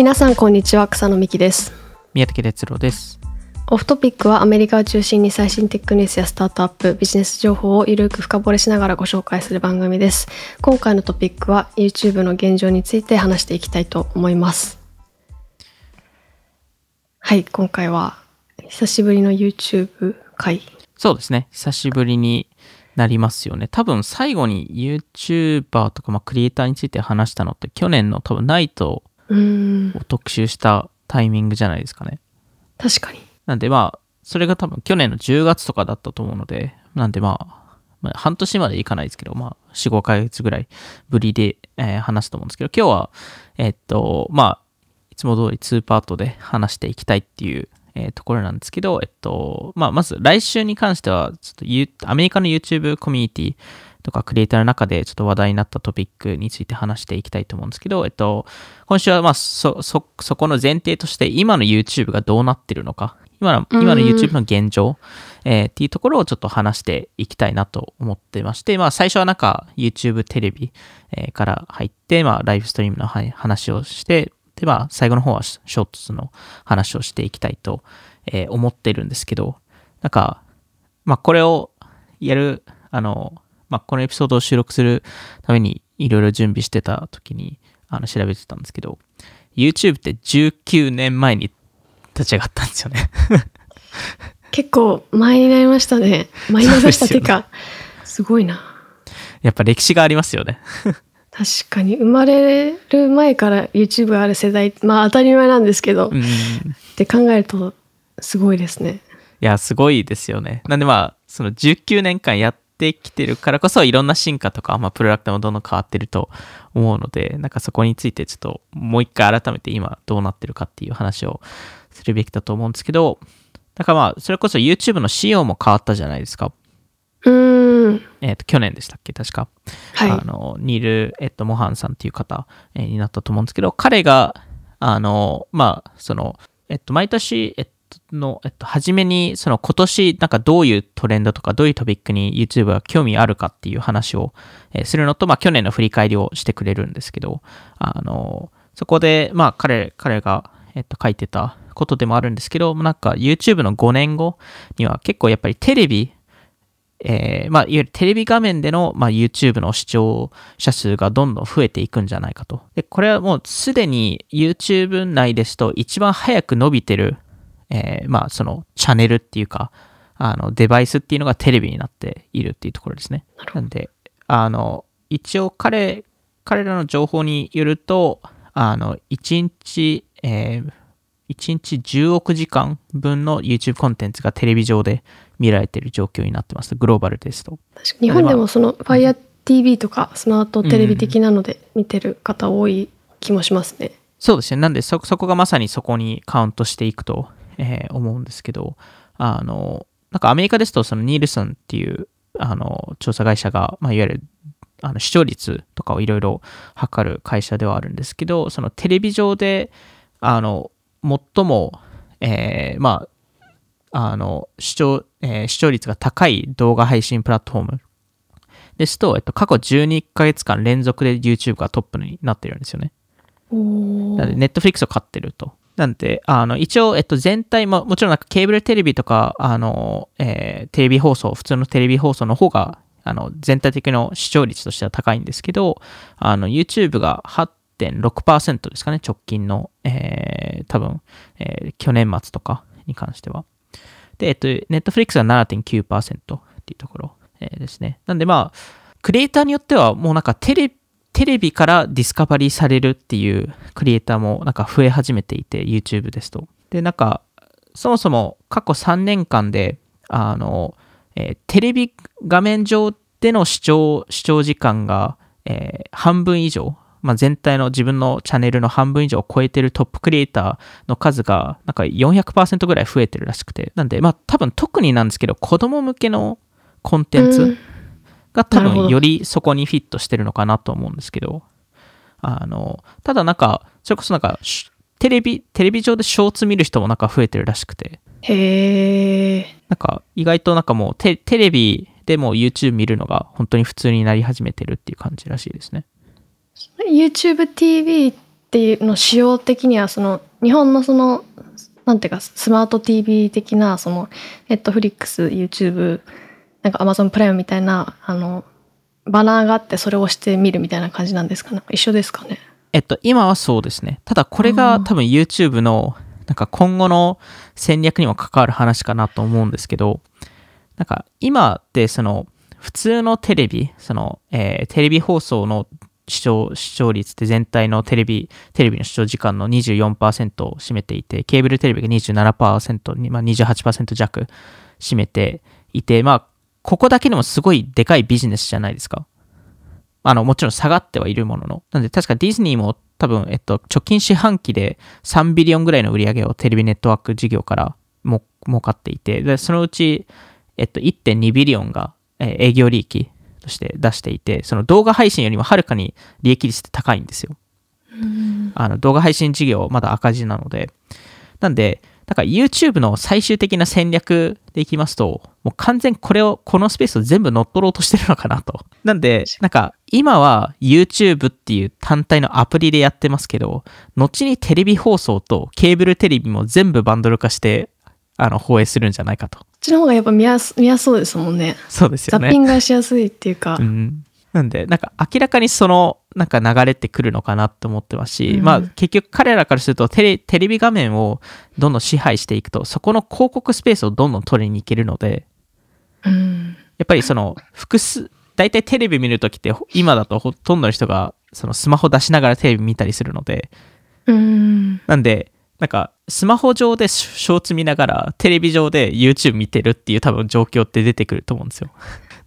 皆さんこんにちは草野美希です宮崎哲郎ですオフトピックはアメリカを中心に最新テックニュースやスタートアップビジネス情報をゆるく深掘りしながらご紹介する番組です今回のトピックは YouTube の現状について話していきたいと思いますはい今回は久しぶりの YouTube 回そうですね久しぶりになりますよね。多分最後に YouTuber とか、まあ、クリエイターについて話したのって去年の多分ナイトを特集したタイミングじゃないですかね。確かに。なんでまあ、それが多分去年の10月とかだったと思うので、なんでまあ、まあ、半年までいかないですけど、まあ、4、5ヶ月ぐらいぶりで、えー、話すと思うんですけど、今日は、えー、っと、まあ、いつも通り2パートで話していきたいっていう、えー、ところなんですけど、えっと、まあ、まず来週に関しては、ちょっとアメリカの YouTube コミュニティ、とかクリエイターの中でちょっと話題になったトピックについて話していきたいと思うんですけど、えっと、今週はまあそ、そ、そこの前提として今の YouTube がどうなってるのか、今の今の YouTube の現状、えー、っていうところをちょっと話していきたいなと思ってまして、まあ最初はなんか YouTube テレビ、えから入って、まあライフストリームの話をして、でまあ最後の方はショートの話をしていきたいと、え思ってるんですけど、なんか、まあこれをやる、あの、まあ、このエピソードを収録するためにいろいろ準備してた時にあの調べてたんですけど、YouTube って19年前に立ち上がったんですよね結構前になりましたね。前になりましたっていうか、すごいな。やっぱ歴史がありますよね確かに生まれる前から YouTube ある世代まあ当たり前なんですけど、って考えるとすごいですねいやすごいですよねなんでまあその19年間やっってきてるからこそいろんな進化とか、まあ、プロダクトもどんどん変わってると思うのでなんかそこについてちょっともう一回改めて今どうなってるかっていう話をするべきだと思うんですけどだかまあそれこそ YouTube の仕様も変わったじゃないですか。うんえっ、ー、と去年でしたっけ確か、はい、あのニル・エッド・モハンさんっていう方、になったと思うんですけど彼があのまあそのえっと毎年えっとの、えっと、初めに、その今年、なんかどういうトレンドとか、どういうトピックに YouTube が興味あるかっていう話を、するのと、まあ、去年の振り返りをしてくれるんですけど、あの、そこで、まあ、彼、彼が、えっと、書いてたことでもあるんですけど、なんか YouTube の5年後には結構やっぱりテレビ、えー、まあ、いわゆるテレビ画面での、まあ、YouTube の視聴者数がどんどん増えていくんじゃないかと。で、これはもうすでに YouTube 内ですと一番早く伸びてるえー、まあ、そのチャンネルっていうか、あの、デバイスっていうのがテレビになっているっていうところですね。なんで、あの、一応彼、彼らの情報によると、あの、1日、えー、1日10億時間分の YouTube コンテンツがテレビ上で見られている状況になってます。グローバルですと。日本でもその FireTV とかスマートテレビ的なので見てる方多い気もしますね。うん、そうですね。なんでそ、そこがまさにそこにカウントしていくとえー、思うんですけど、あの、なんかアメリカですと、そのニールソンっていう、あの、調査会社が、まあ、いわゆるあの視聴率とかをいろいろ測る会社ではあるんですけど、そのテレビ上で、あの、最も、えー、まあ、あの、視聴、えー、視聴率が高い動画配信プラットフォームですと、えっと、過去12ヶ月間連続で YouTube がトップになってるんですよね。なので、n e t f l を買ってると。なんで、あの、一応、えっと、全体も、もちろんなんかケーブルテレビとか、あの、えー、テレビ放送、普通のテレビ放送の方が、あの、全体的な視聴率としては高いんですけど、あの、YouTube が8.6%ですかね、直近の、えー、多分、えー、去年末とかに関しては。で、えっと、Netflix は7.9%っていうところ、えー、ですね。なんでまあ、クリエイターによってはもうなんかテレビ、テレビからディスカバリーされるっていうクリエイターもなんか増え始めていて、YouTube ですと。で、なんか、そもそも過去3年間で、あの、えー、テレビ画面上での視聴、視聴時間が、えー、半分以上、まあ、全体の自分のチャンネルの半分以上を超えてるトップクリエイターの数がなんか400%ぐらい増えてるらしくてなんでまあ多分特になんですけど子供向けのコンテンツが多分よりそこにフィットしてるのかなと思うんですけど、あの、ただなんか、それこそなんか、テレビ、テレビ上でショーツ見る人もなんか増えてるらしくて。へえ。なんか、意外となんかもうテ、テレビでも YouTube 見るのが本当に普通になり始めてるっていう感じらしいですね。YouTube TV っていうの仕様的には、その、日本のその、なんていうか、スマート TV 的な、その、Netflix、YouTube、なんかアマゾンプライムみたいな、あの、バナーがあってそれを押してみるみたいな感じなんですかね一緒ですかねえっと、今はそうですね。ただこれが多分 YouTube の、なんか今後の戦略にも関わる話かなと思うんですけど、なんか今ってその、普通のテレビ、その、えー、テレビ放送の視聴、視聴率って全体のテレビ、テレビの視聴時間の24%を占めていて、ケーブルテレビが27%、まあ、28%弱占めていて、まあ、ここだけでもすごいでかいビジネスじゃないですか。あの、もちろん下がってはいるものの。なんで、確かディズニーも多分、えっと、直近四半期で3ビリオンぐらいの売り上げをテレビネットワーク事業からも儲かっていて、で、そのうち、えっと、1.2ビリオンが、営業利益として出していて、その動画配信よりもはるかに利益率って高いんですよ。あの動画配信事業まだ赤字なので。なんで、だから YouTube の最終的な戦略でいきますと、もう完全これを、このスペースを全部乗っ取ろうとしてるのかなと。なんで、なんか今は YouTube っていう単体のアプリでやってますけど、後にテレビ放送とケーブルテレビも全部バンドル化して、あの、放映するんじゃないかと。こっちの方がやっぱ見やす見やすそうですもんね。そうですよね。ザッピングがしやすいっていうか。うんなんで、なんか明らかにその、なんか流れてくるのかなと思ってますし、うん、まあ結局彼らからするとテレテレビ画面をどんどん支配していくと、そこの広告スペースをどんどん取りに行けるので、うん、やっぱりその複数、大体テレビ見るときって今だとほとんどの人がそのスマホ出しながらテレビ見たりするので、うん、なんで、なんかスマホ上でショーツ見ながらテレビ上で YouTube 見てるっていう多分状況って出てくると思うんですよ。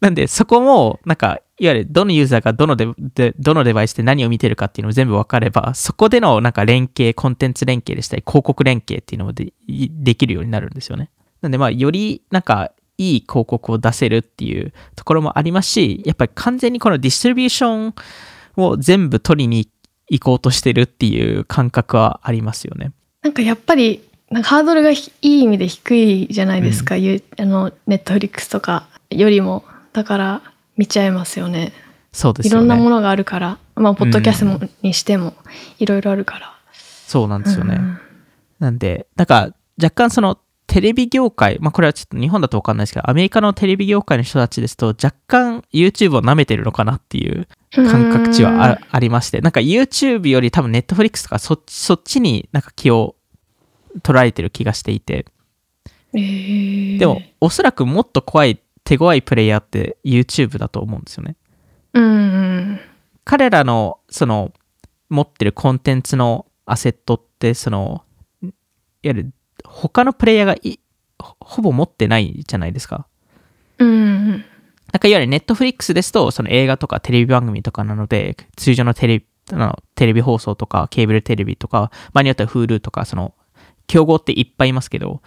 なんでそこもなんかいわゆるどのユーザーがどのデでどのデバイスで何を見てるかっていうのも全部分かれば、そこでのなんか連携、コンテンツ連携でしたり、広告連携っていうのもでできるようになるんですよね。なんでまあ、よりなんかいい広告を出せるっていうところもありますし、やっぱり完全にこのディストリビューションを全部取りに行こうとしてるっていう感覚はありますよね。なんかやっぱりなんかハードルがいい意味で低いじゃないですか、うん、あのネットフリックスとかよりもだから見ちゃいますよね。そうです、ね、いろんなものがあるから、まあ、ポッドキャストにしても、いろいろあるから。そうなんですよね。うん、なんで、なんか、若干その、テレビ業界、まあ、これはちょっと日本だと分かんないですけど、アメリカのテレビ業界の人たちですと、若干 YouTube を舐めてるのかなっていう感覚値はありまして、なんか YouTube より多分 Netflix とかそっちそっちになんか気を取られてる気がしていて、えー、でもおそらくもっと怖い手強いプレイヤーって YouTube だと思うんですよね。うん。彼らのその持ってるコンテンツのアセットってそのいわゆる他のプレイヤーがほぼ持ってないじゃないですか。うん。なんかいわゆるネットフリックスですとその映画とかテレビ番組とかなので通常のテレビあのテレビ放送とかケーブルテレビとか場合によっては Hulu とかその競合っていっぱいいますけど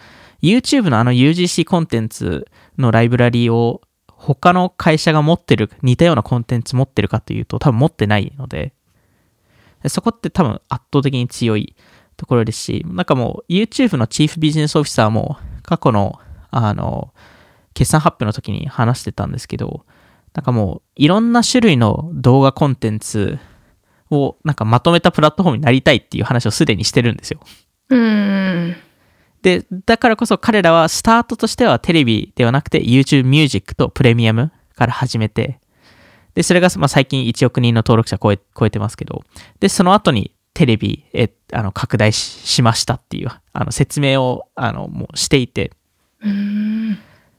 YouTube のあの UGC コンテンツのライブラリーを他の会社が持ってる、似たようなコンテンツ持ってるかというと多分持ってないので、そこって多分圧倒的に強いところですし、なんかもう YouTube のチーフビジネスオフィサーも過去のあの、決算発表の時に話してたんですけど、なんかもういろんな種類の動画コンテンツをなんかまとめたプラットフォームになりたいっていう話をすでにしてるんですよ。うん。で、だからこそ彼らはスタートとしてはテレビではなくて YouTube Music とプレミアムから始めて、で、それが、ま最近1億人の登録者超え超えてますけど、で、その後にテレビ、え、あの、拡大しましたっていう、あの、説明を、あの、もうしていて。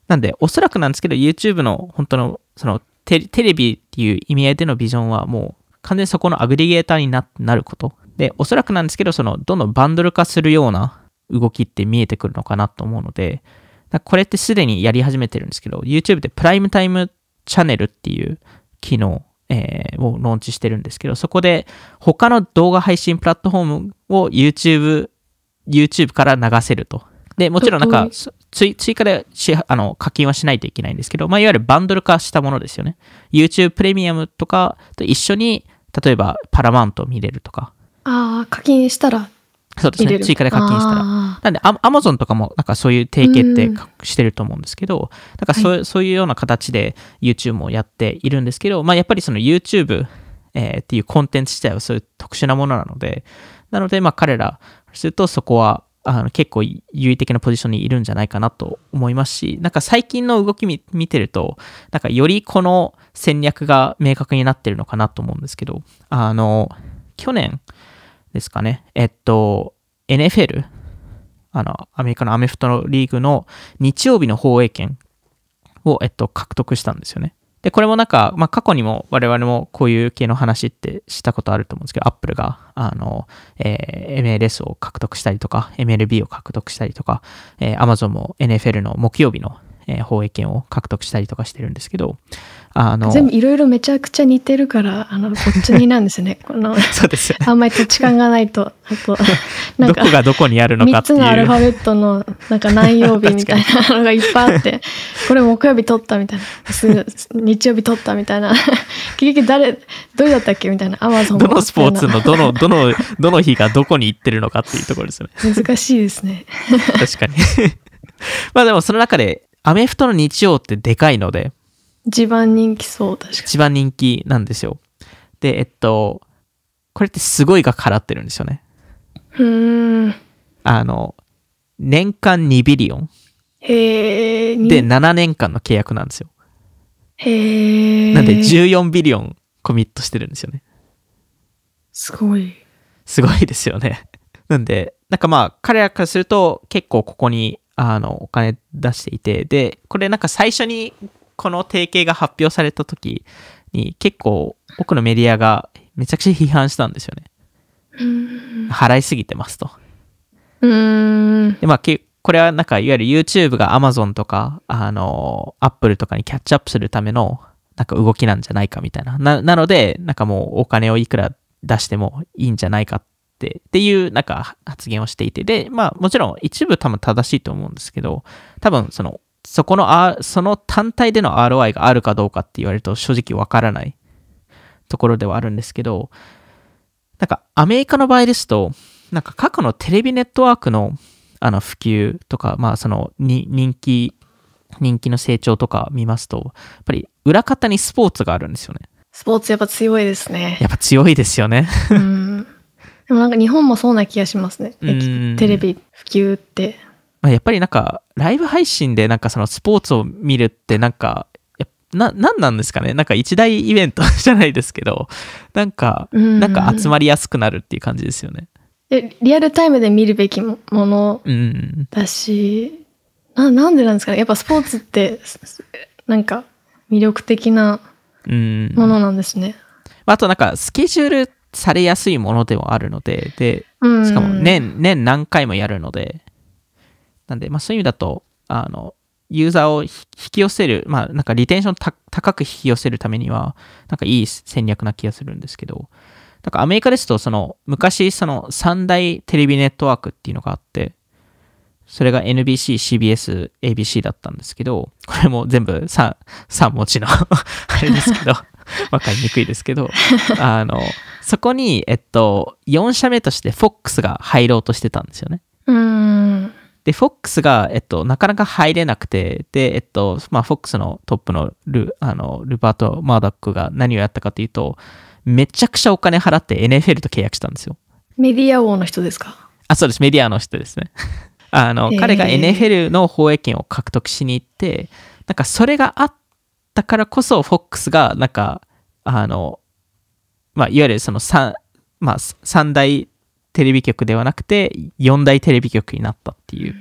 なんで、おそらくなんですけど、YouTube の本当の、そのテ、テレビっていう意味合いでのビジョンはもう、完全にそこのアグリゲーターにななること。で、おそらくなんですけど、その、どんどんバンドル化するような、動きって見えてくるのかなと思うので、これってすでにやり始めてるんですけど、YouTube でプライムタイムチャンネルっていう機能、えー、をローンチしてるんですけど、そこで他の動画配信プラットフォームを YouTube、YouTube から流せると。で、もちろんなんか、追加であの課金はしないといけないんですけど、まあ、いわゆるバンドル化したものですよね。YouTube プレミアムとかと一緒に、例えばパラマウントを見れるとか。ああ、課金したらそうですね。追加で課金したら。なんで、アマゾンとかも、なんかそういう提携ってしてると思うんですけど、なんかそうはい、そういうような形で YouTube もやっているんですけど、まあやっぱりその YouTube、えー、っていうコンテンツ自体はそういう特殊なものなので、なので、まあ彼らするとそこは、あの結構優位的なポジションにいるんじゃないかなと思いますし、なんか最近の動き見てると、なんかよりこの戦略が明確になってるのかなと思うんですけど、あの、去年、ですかね。えっと、NFL、あの、アメリカのアメフトのリーグの日曜日の放映権を、えっと、獲得したんですよね。で、これもなんか、まあ、過去にも我々もこういう系の話ってしたことあると思うんですけど、Apple が、あの、えー、MLS を獲得したりとか、MLB を獲得したりとか、えー、Amazon も NFL の木曜日の、えー、放映権を獲得したりとかしてるんですけど、あの全部いろいろめちゃくちゃ似てるからあのこっちになんですね このそうです、あんまり土地感がないとあと なんかどこがどこにあるのかっていう3つのアルファベットのなんか何曜日みたいなのがいっぱいあってこれ木曜日撮ったみたいなす日曜日撮ったみたいな 結局誰どれだったっけみたいなアマゾンどのスポーツのどのどのどの日がどこに行ってるのかっていうところですね難しいですね確かにまあでもその中でアメフトの日曜ってでかいので一番人気そう確かに一番人気なんですよでえっとこれってすごいがからってるんですよねうんあの年間2ビリオンへえで7年間の契約なんですよへえなんで14ビリオンコミットしてるんですよねすごいすごいですよね なんでなんかまあ彼らからすると結構ここにあのお金出していてでこれなんか最初にこの提携が発表された時に結構多くのメディアがめちゃくちゃ批判したんですよね。払いすぎてますと。でまあ、これはなんかいわゆる YouTube が Amazon とかあの Apple とかにキャッチアップするためのなんか動きなんじゃないかみたいな。ななので、なんかもうお金をいくら出してもいいんじゃないかってっていうなんか発言をしていて、で、まあもちろん一部多分正しいと思うんですけど、多分そのそこの、その単体での ROI があるかどうかって言われると正直わからないところではあるんですけど、なんかアメリカの場合ですと、なんか過去のテレビネットワークのあの普及とか、まあその人気、人気の成長とか見ますと、やっぱり裏方にスポーツがあるんですよね。スポーツやっぱ強いですね。やっぱ強いですよね。うん。でもなんか日本もそうな気がしますね。テレビ普及って。まあ、やっぱりなんか、ライブ配信でなんかそのスポーツを見るってなんか、な、なんなんですかねなんか一大イベント じゃないですけど、なんか、なんか集まりやすくなるっていう感じですよね。えリアルタイムで見るべきものだし、うん、ななんでなんですかねやっぱスポーツってなんか魅力的なものなんですね。あとなんかスケジュールされやすいものでもあるのででうん、しかも年,、年何回もやるのでなんで、まあ、そういう意味だと、あの、ユーザーを引き寄せる、まあ、なんかリテンション高く引き寄せるためには、なんかいい戦略な気がするんですけど、なんかアメリカですと、その、昔、その三大テレビネットワークっていうのがあって、それが NBC、CBS、ABC だったんですけど、これも全部 3, 三文字の あれですけど、わかりにくいですけど、あの、そこに、えっと、4社目として FOX が入ろうとしてたんですよね。うん。で、FOX が、えっと、なかなか入れなくて、で、えっと、まあ、FOX のトップのル、あの、ルバート・マーダックが何をやったかというと、めちゃくちゃお金払って NFL と契約したんですよ。メディア王の人ですかあ、そうです。メディアの人ですね。あの、彼が NFL の放映権を獲得しに行って、なんかそれがあったからこそ、FOX が、なんか、あの、まあ、いわゆるその三、まあ、三大テレビ局ではなくて4大テレビ局になったっていう。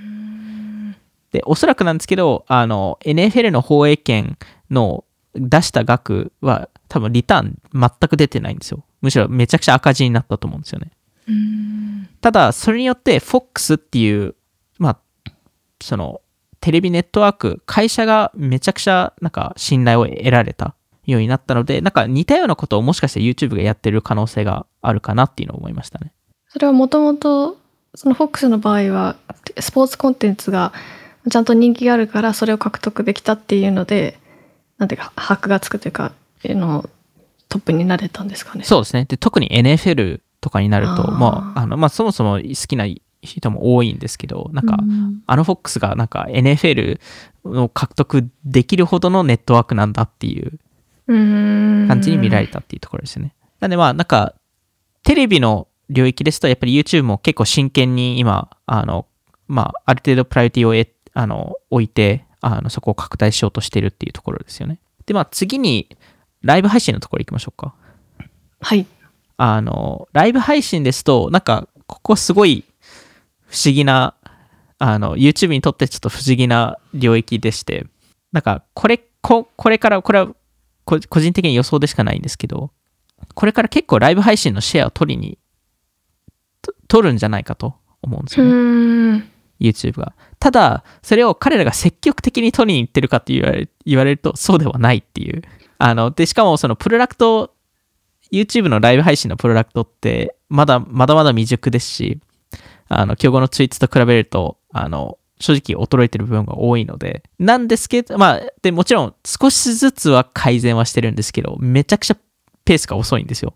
でおそらくなんですけどあの NFL の放映権の出した額は多分リターン全く出てないんですよむしろめちゃくちゃ赤字になったと思うんですよねただそれによって FOX っていうまあそのテレビネットワーク会社がめちゃくちゃなんか信頼を得られたようになったのでなんか似たようなことをもしかして YouTube がやってる可能性があるかなっていうのを思いましたねそれはもともとその FOX の場合はスポーツコンテンツがちゃんと人気があるからそれを獲得できたっていうのでなんていうか把握がつくというかのトップになれたんですかね。そうですねで特に NFL とかになるとまああのまあ、そもそも好きな人も多いんですけどなんか、うん、あの FOX がなんか NFL を獲得できるほどのネットワークなんだっていう感じに見られたっていうところですよね。なんでまあなんかテレビの領域ですと、やっぱり YouTube も結構真剣に今、あの、まあ、ある程度プライオリティをえ、あの、置いて、あの、そこを拡大しようとしてるっていうところですよね。で、まあ、次に、ライブ配信のところ行きましょうか。はい。あの、ライブ配信ですと、なんか、ここすごい不思議な、あの、YouTube にとってちょっと不思議な領域でして、なんか、これ、こ、これから、これは、個人的に予想でしかないんですけど、これから結構ライブ配信のシェアを取りに取るんじゃないかと思うんですよね。YouTube が。ただ、それを彼らが積極的に取りに行ってるかって言われ言われると、そうではないっていう。あの、で、しかもそのプロダクト、YouTube のライブ配信のプロダクトって、まだ、まだまだ未熟ですし、あの、競合のツイートと比べると、あの、正直衰えてる部分が多いので、なんですけど、まあ、で、もちろん少しずつは改善はしてるんですけど、めちゃくちゃペースが遅いんですよ。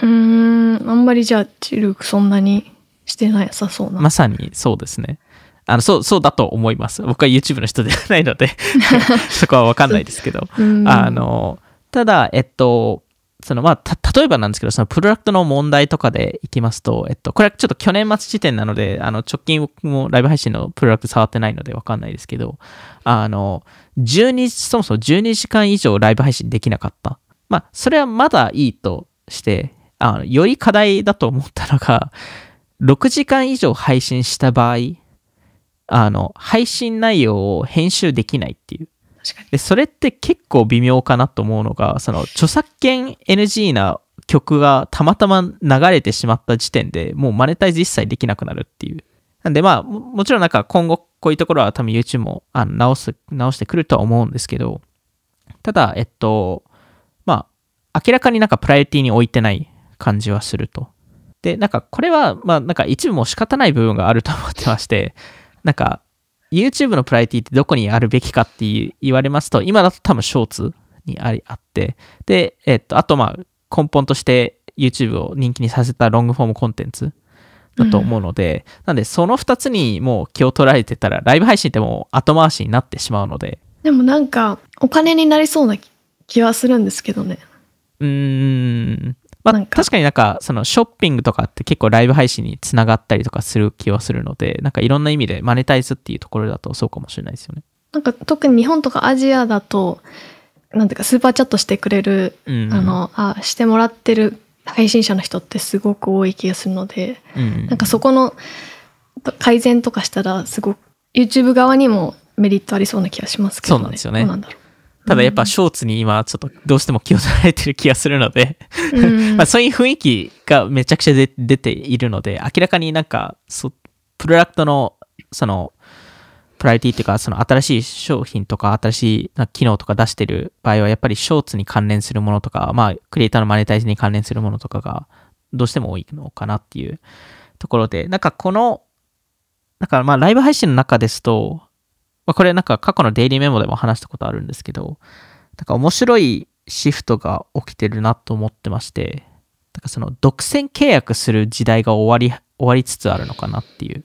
うんあんまりじゃあ知力そんなにしてなさそうなまさにそうですねあのそうそうだと思います僕は YouTube の人ではないので そこは分かんないですけどあのただえっとそのまあ、例えばなんですけど、そのプロダクトの問題とかでいきますと、えっと、これはちょっと去年末時点なので、あの、直近もライブ配信のプロダクト触ってないので分かんないですけど、あの、12、そもそも12時間以上ライブ配信できなかった。まあ、それはまだいいとして、あの、より課題だと思ったのが、6時間以上配信した場合、あの、配信内容を編集できないっていう。で、それって結構微妙かなと思うのが、その、著作権 NG な曲がたまたま流れてしまった時点でもうマネタイズ一切できなくなるっていう。なんでまあ、もちろんなんか今後こういうところは多分 YouTube もあの直す、直してくるとは思うんですけど、ただ、えっと、まあ、明らかになんかプライオリティに置いてない感じはすると。で、なんかこれは、まあなんか一部も仕方ない部分があると思ってまして、なんか YouTube のプライティってどこにあるべきかって言われますと、今だと多分ショーツにありあって、で、えっと、あとまあ根本として YouTube を人気にさせたロングフォームコンテンツだと思うので、うん、なんでその2つにもう気を取られてたら、ライブ配信ってもう後回しになってしまうので。でもなんかお金になりそうな気はするんですけどね。うーん。まあ、確かになんか、そのショッピングとかって結構ライブ配信につながったりとかする気はするので、なんかいろんな意味でマネタイズっていうところだとそうかもしれないですよね。なんか特に日本とかアジアだと、なんていうかスーパーチャットしてくれる、うん、あの、あ、してもらってる配信者の人ってすごく多い気がするので、うん、なんかそこの改善とかしたらすごく YouTube 側にもメリットありそうな気がしますけど、ね、そうなんですよね。どうなんだろう。ただやっぱショーツに今ちょっとどうしても気を取られてる気がするので まあそういう雰囲気がめちゃくちゃで出ているので、明らかになんか、そプロダクトのその、プライティっていうか、その新しい商品とか新しい機能とか出してる場合は、やっぱりショーツに関連するものとか、まあクリエイターのマネタイズに関連するものとかがどうしても多いのかなっていうところで、なんかこの、だからまあライブ配信の中ですと、まあ、これなんか過去のデイリーメモでも話したことあるんですけど、なんか面白いシフトが起きてるなと思ってまして、なんかその独占契約する時代が終わり、終わりつつあるのかなっていう。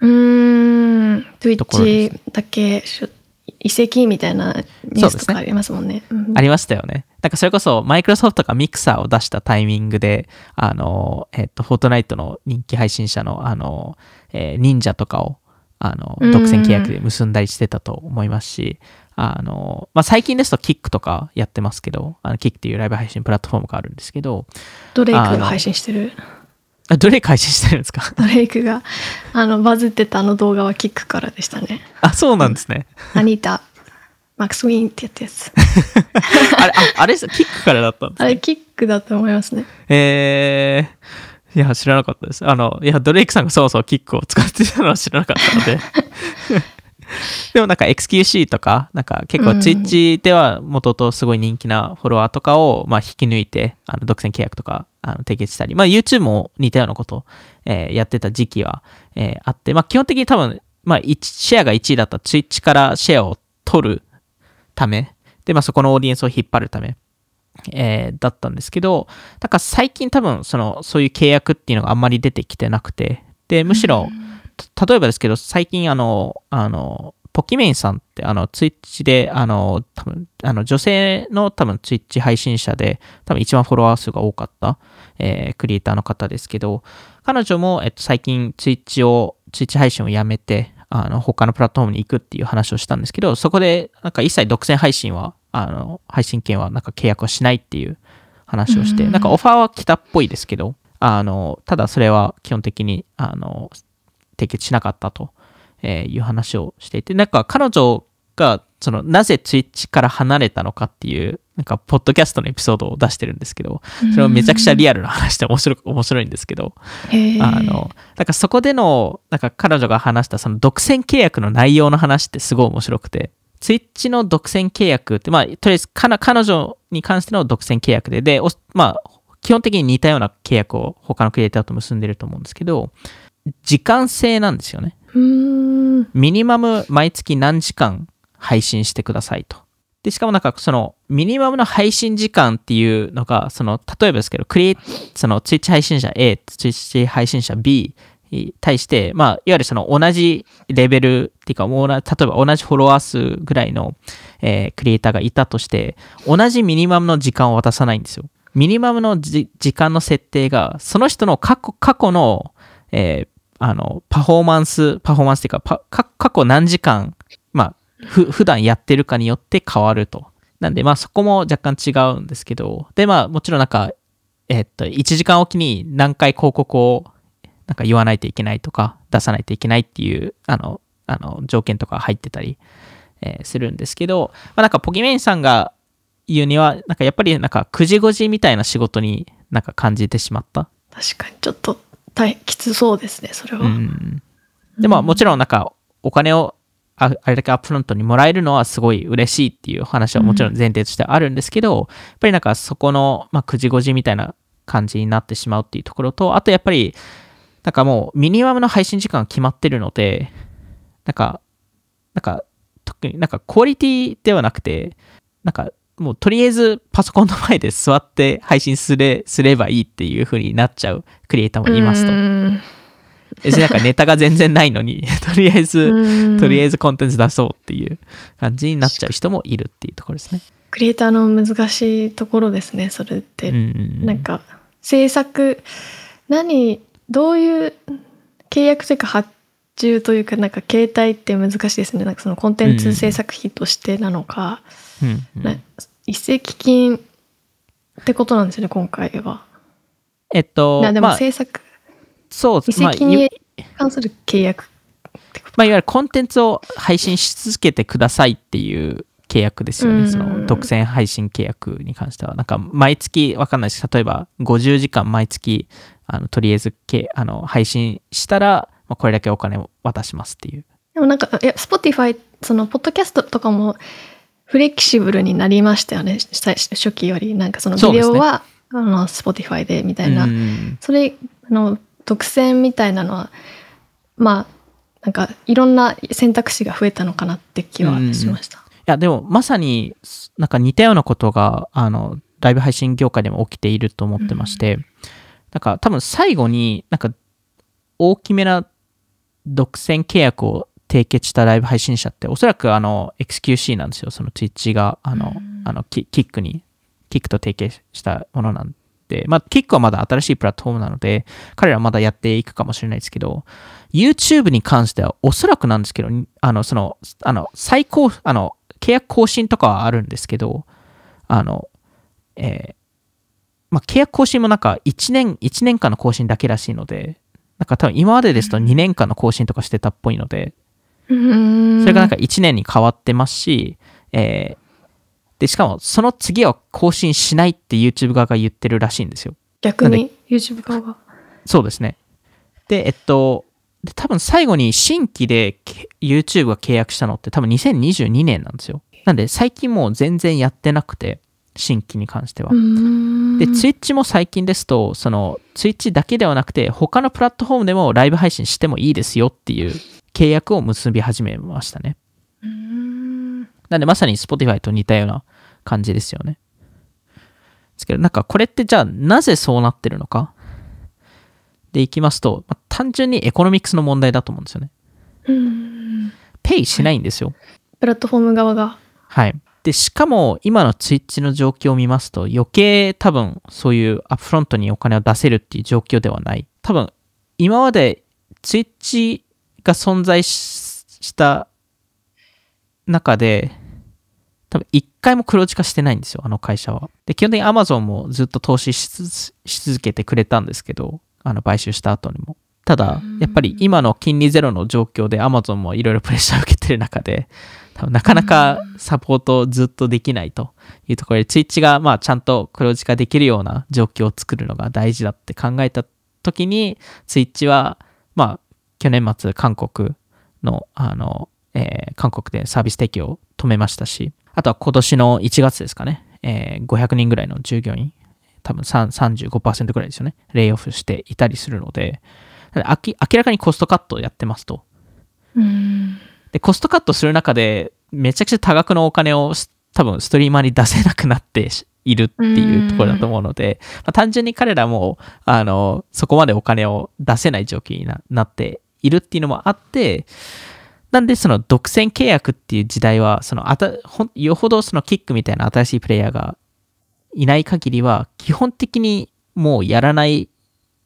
うーん、Twitch だけ移籍みたいなニュースとかありますもんね。ねうん、ありましたよね。なんかそれこそマイクロソフトがミクサーを出したタイミングで、あの、えっ、ー、と、フォートナイトの人気配信者の、あの、えー、忍者とかをあの、独占契約で結んだりしてたと思いますし、あの、まあ、最近ですとキックとかやってますけど、あの、キックっていうライブ配信プラットフォームがあるんですけど、ドレイクが配信してる。あドレイク配信してるんですかドレイクが、あの、バズってたあの動画はキックからでしたね。あ、そうなんですね。アニータ、マックス・ウィーンってやったやつ。あれ、ああれ、キックからだったんです、ね、あれ、キックだと思いますね。えー。いや、知らなかったです。あの、いや、ドレイクさんがそもそもキックを使ってたのは知らなかったので でもなんか XQC とか、なんか結構 Twitch では元々すごい人気なフォロワーとかを、まあ、引き抜いて、あの、独占契約とか、あの、締結したり、まあ、YouTube も似たようなこと、えー、やってた時期は、えー、あって、まあ、基本的に多分、まあ、シェアが1位だった Twitch からシェアを取るため、で、まあ、そこのオーディエンスを引っ張るためえー、だったんですけど、だから最近多分、その、そういう契約っていうのがあんまり出てきてなくて、で、むしろ、例えばですけど、最近、あの、あの、ポキメインさんって、あの、ツイッチで、あの、多分あの女性の多分ツイッチ配信者で、多分一番フォロワー数が多かった、えー、クリエイターの方ですけど、彼女も、えっと、最近ツイッチを、ツイッチ配信をやめて、あの、他のプラットフォームに行くっていう話をしたんですけど、そこで、なんか一切独占配信はあの、配信権はなんか契約はしないっていう話をして、なんかオファーは来たっぽいですけど、あの、ただそれは基本的に、あの、締結しなかったという話をしていて、なんか彼女が、その、なぜツイッチから離れたのかっていう、なんか、ポッドキャストのエピソードを出してるんですけど、それもめちゃくちゃリアルな話で 面白面白いんですけど、あの、なんかそこでの、なんか彼女が話したその独占契約の内容の話ってすごい面白くて、ツイッチの独占契約って、まあ、とりあえず彼女に関しての独占契約で、で、まあ、基本的に似たような契約を他のクリエイターと結んでると思うんですけど、時間制なんですよね。ミニマム毎月何時間配信してくださいと。で、しかもなんかそのミニマムの配信時間っていうのが、その例えばですけど、クリエイそのツイッチ配信者 A、ツイッチ配信者 B、対して、まあ、いわゆるその同じレベルっていうか、もう例えば同じフォロワー数ぐらいの、えー、クリエイターがいたとして、同じミニマムの時間を渡さないんですよ。ミニマムの時間の設定が、その人の過去、過去の、えー、あの、パフォーマンス、パフォーマンスっていうか、過去何時間、まあ、ふ、普段やってるかによって変わると。なんで、まあそこも若干違うんですけど、で、まあもちろんなんか、えー、っと、1時間おきに何回広告をなんか言わないといけないとか、出さないといけないっていう、あの、あの条件とか入ってたり、えー、するんですけど、まあ、なんかポケメンさんが言うには、なんかやっぱりなんか9時5時みたいな仕事になんか感じてしまった。確かに、ちょっと大きつそうですね、それは。うん、でも、もちろんなんかお金をああれだけアップフロントにもらえるのはすごい嬉しいっていう話はもちろん前提としてあるんですけど、うん、やっぱりなんかそこの、まあ、9時5時みたいな感じになってしまうっていうところと、あとやっぱりなんかもうミニマムの配信時間は決まってるので、なんか、なんか、特になんかクオリティではなくて、なんかもうとりあえずパソコンの前で座って配信すれすればいいっていう風になっちゃうクリエイターもいますと。別になんかネタが全然ないのに、とりあえず、とりあえずコンテンツ出そうっていう感じになっちゃう人もいるっていうところですね。クリエイターの難しいところですね、それって。んなんか、制作、何どういう契約というか発注というかなんか携帯って難しいですねなんかそのコンテンツ制作費としてなのかうんうん、一石金ってことなんですよね今回は。えっとでも制作、まあ、そうですね。移籍に関する契約まあ、いわゆるコンテンツを配信し続けてくださいっていう契約ですよね、その独占配信契約に関しては。なんか毎月、わかんないし例えば50時間毎月あのとりあえずけあの配信したら、まあ、これだけお金を渡しますっていう。でもなんか、いや、Spotify、その、ポッドキャストとかも、フレキシブルになりましたよね、初期より。なんかそのビデオは、ね、あの、Spotify でみたいな。それ、あの、独占みたいなのは、まあ、なんかいろんな選択肢が増えたのかなって気はしました。いやでもまさになんか似たようなことがあのライブ配信業界でも起きていると思ってまして、うん、なんか多分最後になんか大きめな独占契約を締結したライブ配信者っておそらくあの XQC なんですよその Twitch があのあのキックにキックと提携したものなんでまあキックはまだ新しいプラットフォームなので彼らはまだやっていくかもしれないですけど YouTube に関してはおそらくなんですけどあのそのあの最高あの契約更新とかはあるんですけどあのえーまあ、契約更新もなんか1年、1年間の更新だけらしいので、なんか多分今までですと2年間の更新とかしてたっぽいので、それがなんか1年に変わってますし、えー、で、しかもその次は更新しないって YouTube 側が言ってるらしいんですよ。逆に YouTube 側が。そうですね。で、えっと、で多分最後に新規で YouTube が契約したのって多分2022年なんですよ。なんで最近もう全然やってなくて、新規に関しては。で、Twitch も最近ですと、その Twitch だけではなくて、他のプラットフォームでもライブ配信してもいいですよっていう契約を結び始めましたね。なんでまさに Spotify と似たような感じですよね。ですけど、なんかこれってじゃあなぜそうなってるのかでいきますと、まあ、単純にエコノミクスの問題だと思うんですよね。ペイしないんですよ。プラットフォーム側が。はい。で、しかも今のツイッチの状況を見ますと余計多分そういうアップフロントにお金を出せるっていう状況ではない。多分今までツイッチが存在した中で多分一回も黒字化してないんですよ、あの会社は。で、基本的にアマゾンもずっと投資し続けてくれたんですけど、あの買収した後にも。ただ、やっぱり今の金利ゼロの状況でアマゾンもいろいろプレッシャーを受けてる中で、多分なかなかサポートずっとできないというところで、ツイッチがまあちゃんと黒字化できるような状況を作るのが大事だって考えた時に、ツイッチはまあ去年末韓国のあの、えー、韓国でサービス提供を止めましたし、あとは今年の1月ですかね、えー、500人ぐらいの従業員、多分35%ぐらいですよね、レイオフしていたりするので、明らかにコストカットをやってますと。で、コストカットする中で、めちゃくちゃ多額のお金を多分ストリーマーに出せなくなっているっていうところだと思うので、まあ、単純に彼らも、あの、そこまでお金を出せない状況になっているっていうのもあって、なんでその独占契約っていう時代は、そのあた、ほよほどそのキックみたいな新しいプレイヤーがいない限りは、基本的にもうやらない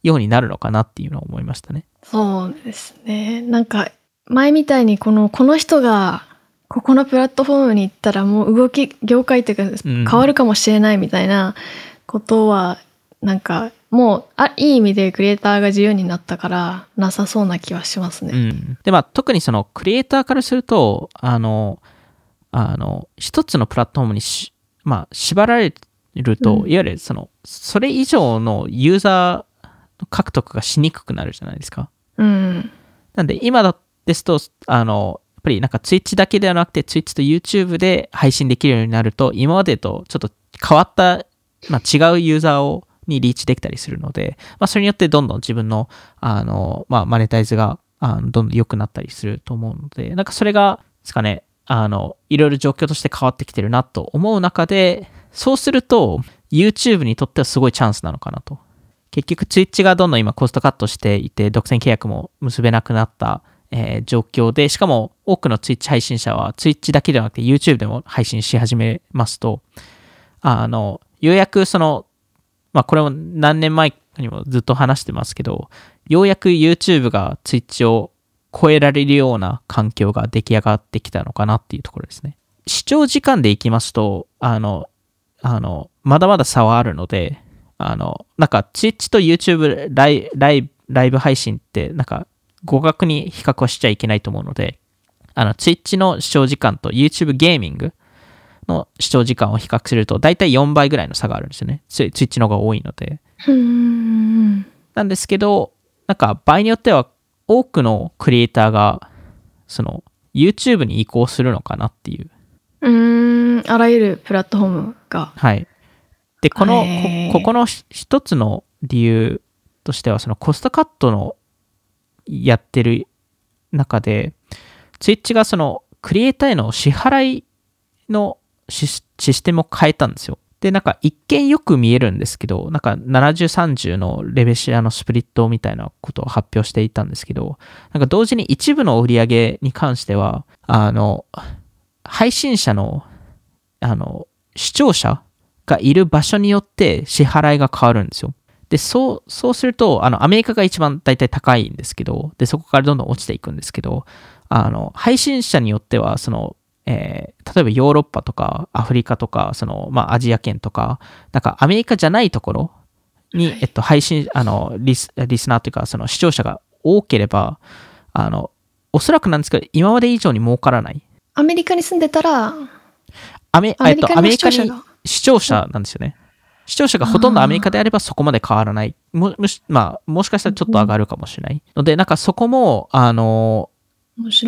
ようになるのかなっていうのを思いましたね。そうですね。なんか前みたいにこの、この人が、ここのプラットフォームに行ったらもう動き、業界っていうか変わるかもしれないみたいなことは、なんか、もうあいい意味でクリエイターが自由になったからなさそうな気はしますね。うん、でまあ特にそのクリエイターからするとあのあの一つのプラットフォームにし、まあ、縛られると、うん、いわゆるそのそれ以上のユーザー獲得がしにくくなるじゃないですか。うん、なんで今だですと、あの、やっぱりなんか Twitch だけではなくて Twitch と YouTube で配信できるようになると、今までとちょっと変わった、まあ、違うユーザーをにリーチできたりするので、まあ、それによってどんどん自分の、あの、まあ、マネタイズが、あの、どんどん良くなったりすると思うので、なんかそれが、ですかね、あの、いろいろ状況として変わってきてるなと思う中で、そうすると、YouTube にとってはすごいチャンスなのかなと。結局、Twitch がどんどん今コストカットしていて、独占契約も結べなくなったえー、状況で、しかも多くの Twitch 配信者は Twitch だけではなくて YouTube でも配信し始めますと、あの、ようやくその、まあこれも何年前にもずっと話してますけど、ようやく YouTube が Twitch を超えられるような環境が出来上がってきたのかなっていうところですね。視聴時間でいきますと、あの、あの、まだまだ差はあるので、あの、なんか Twitch と YouTube ライライライブ配信って、なんか互角に比較はしちゃいけないと思うので、あの、Twitch の視聴時間と YouTube ゲーミングの視聴時間を比較すると、大体4倍ぐらいの差があるんですよね。Twitch の方が多いので。なんですけど、なんか場合によっては多くのクリエイターが、その、YouTube に移行するのかなっていう。うん、あらゆるプラットフォームが。はい。で、この、ここの一つの理由としては、そのコストカットのやってる中で、ツイッチがそのクリエイターへの支払いのシステムを変えたんですよ。で、なんか一見よく見えるんですけど、なんか7030のレベシアのスプリットみたいなことを発表していたんですけど、なんか同時に一部の売り上げに関しては、あの、配信者の、あの、視聴者がいる場所によって支払いが変わるんですよ。で、そう、そうすると、あの、アメリカが一番大体高いんですけど、で、そこからどんどん落ちていくんですけど、あの、配信者によっては、その、えー、例えばヨーロッパとかアフリカとか、その、まあ、アジア圏とか、なんかアメリカじゃないところに、えっと、配信、あの、リスリスナーというか、その視聴者が多ければ、あの、おそらくなんですけど、今まで以上に儲からない。アメリカに住んでたら、アメアメリカ視聴者えっと、アメリカに視聴者なんですよね。うん視聴者がほとんどアメリカであればそこまで変わらない。も、むし、まあ、もしかしたらちょっと上がるかもしれない。ので、なんかそこも、あの、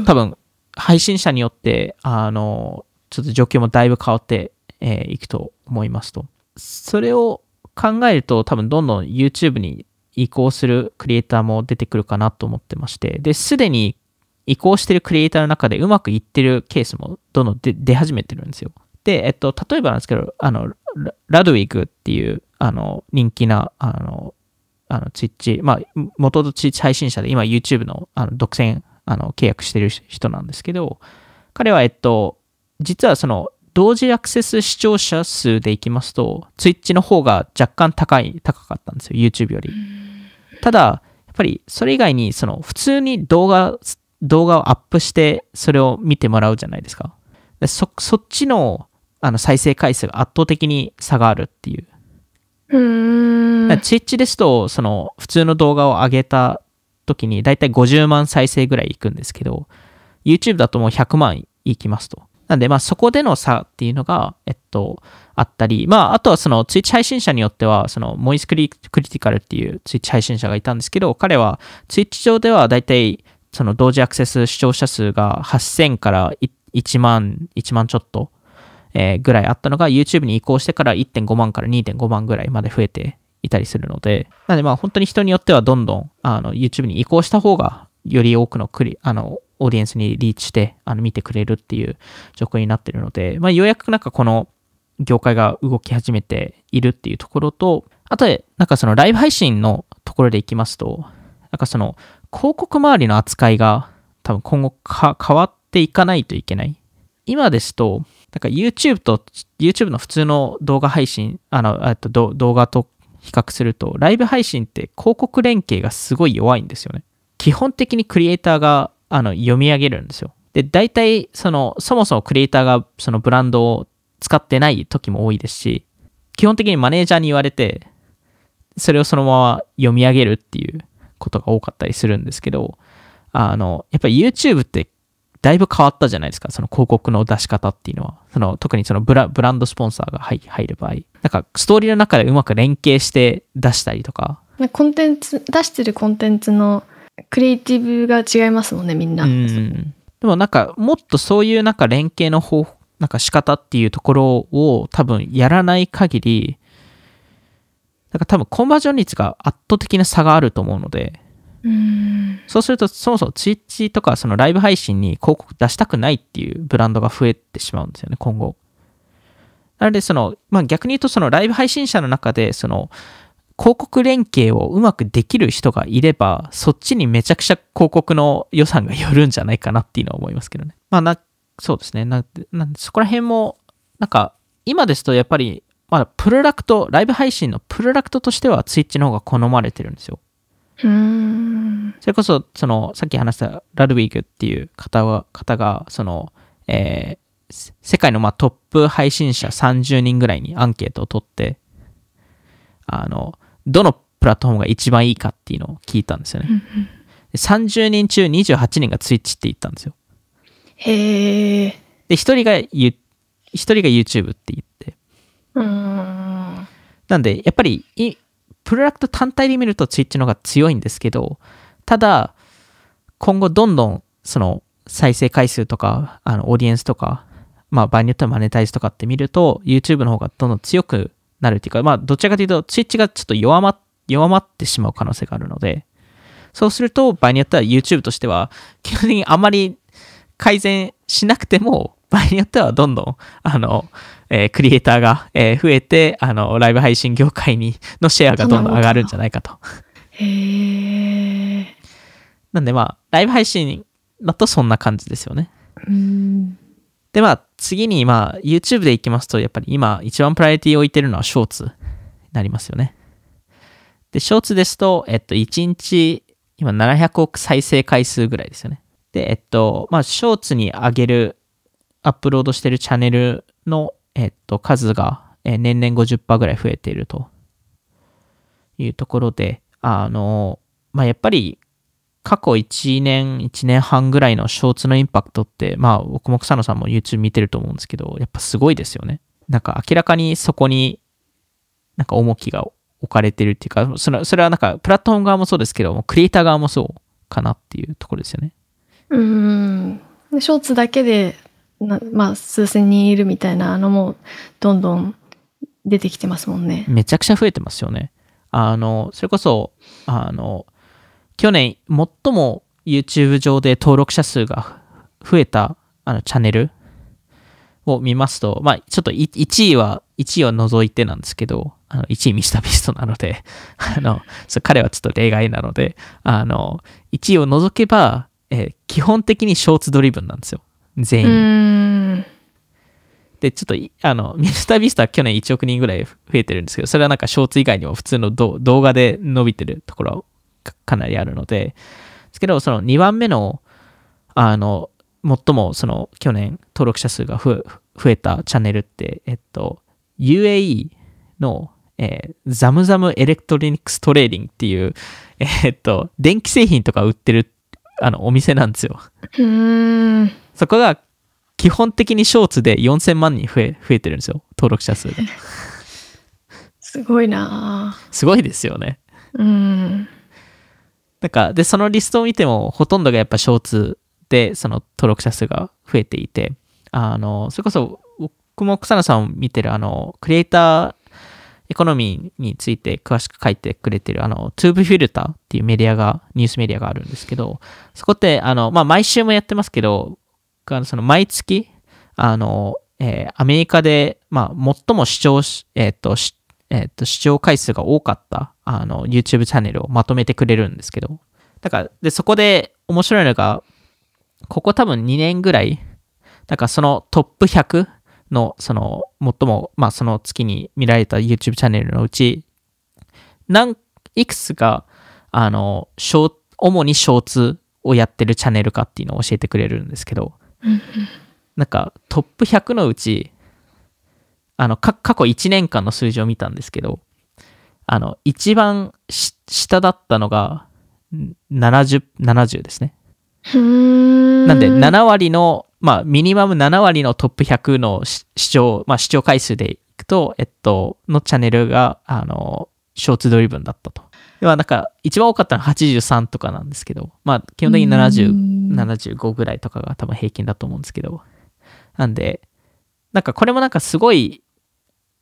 多分、配信者によって、あの、ちょっと状況もだいぶ変わってい、えー、くと思いますと。それを考えると、多分どんどん YouTube に移行するクリエイターも出てくるかなと思ってまして、で、すでに移行してるクリエイターの中でうまくいってるケースもどんどん出始めてるんですよ。で、えっと、例えばなんですけど、あの、ラドウィグっていう、あの、人気な、あの、あの、ツイッチ、まあ、元々ツイッチ配信者で、今 YouTube のあの独占、あの、契約してる人なんですけど、彼は、えっと、実はその、同時アクセス視聴者数でいきますと、ツイッチの方が若干高い、高かったんですよ、YouTube より。ただ、やっぱり、それ以外に、その、普通に動画、動画をアップして、それを見てもらうじゃないですか。でそ、そっちのあの再生回数が圧倒的に差があるっていう。うんツイッチですと、その普通の動画を上げた時にだいたい50万再生ぐらいいくんですけど、YouTube だともう100万いきますと。なんで、まあそこでの差っていうのが、えっと、あったり、まああとはそのツイッチ配信者によっては、そのモイスクリクリティカルっていうツイッチ配信者がいたんですけど、彼はツイッチ上ではだいたいその同時アクセス視聴者数が8000から1万、1万ちょっとえぐらいあったのが YouTube に移行してから1.5万から2.5万ぐらいまで増えていたりするので、なのでまあ本当に人によってはどんどんあの YouTube に移行した方がより多くのクリ、あの、オーディエンスにリーチしてあの見てくれるっていう状況になってるので、まあ、ようやくなんかこの業界が動き始めているっていうところと、あとでなんかそのライブ配信のところでいきますと、なんかその広告周りの扱いが多分今後変わっていかないといけない。今ですと、なんか YouTube と、YouTube の普通の動画配信、あの、あと動画と比較すると、ライブ配信って広告連携がすごい弱いんですよね。基本的にクリエイターがあの読み上げるんですよ。で、大体、その、そもそもクリエイターがそのブランドを使ってない時も多いですし、基本的にマネージャーに言われて、それをそのまま読み上げるっていうことが多かったりするんですけど、あの、やっぱり YouTube ってだいぶ変わったじゃないですか、その広告の出し方っていうのは。その特にそのブラブランドスポンサーが入る場合。なんかストーリーの中でうまく連携して出したりとか。コンテンツ、出してるコンテンツのクリエイティブが違いますもんね、みんな。うん。でもなんかもっとそういうなんか連携の方法、なんか仕方っていうところを多分やらない限り、なんか多分コンバージョン率が圧倒的な差があると思うので、そうすると、そもそも Twitch とかそのライブ配信に広告出したくないっていうブランドが増えてしまうんですよね、今後。なので、その、まあ、逆に言うと、そのライブ配信者の中で、その、広告連携をうまくできる人がいれば、そっちにめちゃくちゃ広告の予算がよるんじゃないかなっていうのは思いますけどね。まあな、そうですね。なんで、なんそこら辺も、なんか、今ですとやっぱり、まプロダクト、ライブ配信のプロダクトとしては Twitch の方が好まれてるんですよ。それこそ、その、さっき話したラルウィグっていう方は方が、その、えー、世界のまあトップ配信者30人ぐらいにアンケートを取って、あの、どのプラットフォームが一番いいかっていうのを聞いたんですよね。30人中28人がツイッチって言ったんですよ。へえ。で、1人が1一人が YouTube って言って。うん。なんで、やっぱりい、プロダクト単体で見るとツイッチの方が強いんですけど、ただ、今後どんどん、その、再生回数とか、あの、オーディエンスとか、まあ、場合によってはマネタイズとかって見ると、YouTube の方がどんどん強くなるっていうか、まあ、どちらかというと、ツイッチがちょっと弱ま、弱まってしまう可能性があるので、そうすると、場合によっては YouTube としては、基本的にあまり改善しなくても、場合によってはどんどん、あの、えー、クリエイターが、えー、増えて、あの、ライブ配信業界に、のシェアがどんどん上がるんじゃないかと。へえ。なんでまあ、ライブ配信だとそんな感じですよね。うんでまあ、次にまあ、YouTube でいきますと、やっぱり今、一番プライオリティを置いてるのはショーツになりますよね。で、ショーツですと、えっと、1日、今700億再生回数ぐらいですよね。で、えっと、まあ、ショーツに上げる、アップロードしてるチャンネルのえっと、数が年々50%ぐらい増えているというところで、あの、まあ、やっぱり過去1年、1年半ぐらいのショーツのインパクトって、まあ、僕も草野さんも YouTube 見てると思うんですけど、やっぱすごいですよね。なんか明らかにそこになんか重きが置かれてるっていうか、それそれはなんかプラットフォーム側もそうですけど、クリエイター側もそうかなっていうところですよね。うん。ショーツだけでまあ、数千人いるみたいなのもどんどん出てきてますもんね。めちゃくちゃ増えてますよね。あのそれこそあの去年最も YouTube 上で登録者数が増えたあのチャンネルを見ますと、まあ、ちょっと1位は1位を除いてなんですけどあの1位ミスタービストなので あの彼はちょっと例外なのであの1位を除けば、えー、基本的にショーツドリブンなんですよ。全員。で、ちょっと、あの、ミスタービストは去年1億人ぐらい増えてるんですけど、それはなんかショーツ以外にも普通の動画で伸びてるところはかなりあるので、ですけど、その2番目の、あの、最もその去年登録者数が増えたチャンネルって、えっと、UAE の、えー、ザムザムエレクトロニクストレーディングっていう、えー、っと、電気製品とか売ってるあのお店なんですよ。そこが基本的にショーツで4000万人増え増えてるんですよ登録者数がすごいなすごいですよねうんなんかでそのリストを見てもほとんどがやっぱショーツでその登録者数が増えていてあのそれこそ僕も草野さんを見てるあのクリエイターエコノミーについて詳しく書いてくれてる、あの、トゥーブフィルターっていうメディアが、ニュースメディアがあるんですけど、そこって、あの、まあ、毎週もやってますけど、が、その毎月、あの、えー、アメリカで、まあ、最も視聴えー、と、えー、と、視聴回数が多かった、あの、YouTube チャンネルをまとめてくれるんですけど、だから、で、そこで面白いのが、ここ多分2年ぐらい、だからそのトップ100の、その、最も、まあ、その月に見られた YouTube チャンネルのうち、何、いくつが、あの、主にショーツをやってるチャンネルかっていうのを教えてくれるんですけど、なんかトップ100のうち、あの、過去1年間の数字を見たんですけど、あの、一番下だったのが70、70ですね。なんで、7割の、まあ、ミニマム7割のトップ100の視聴、まあ、視聴回数でいくと、えっと、のチャンネルが、あの、ショーツドリブンだったと。ではなんか一番多かったのは83とかなんですけど、まあ基本的に70、75ぐらいとかが多分平均だと思うんですけど、なんで、なんかこれもなんかすごい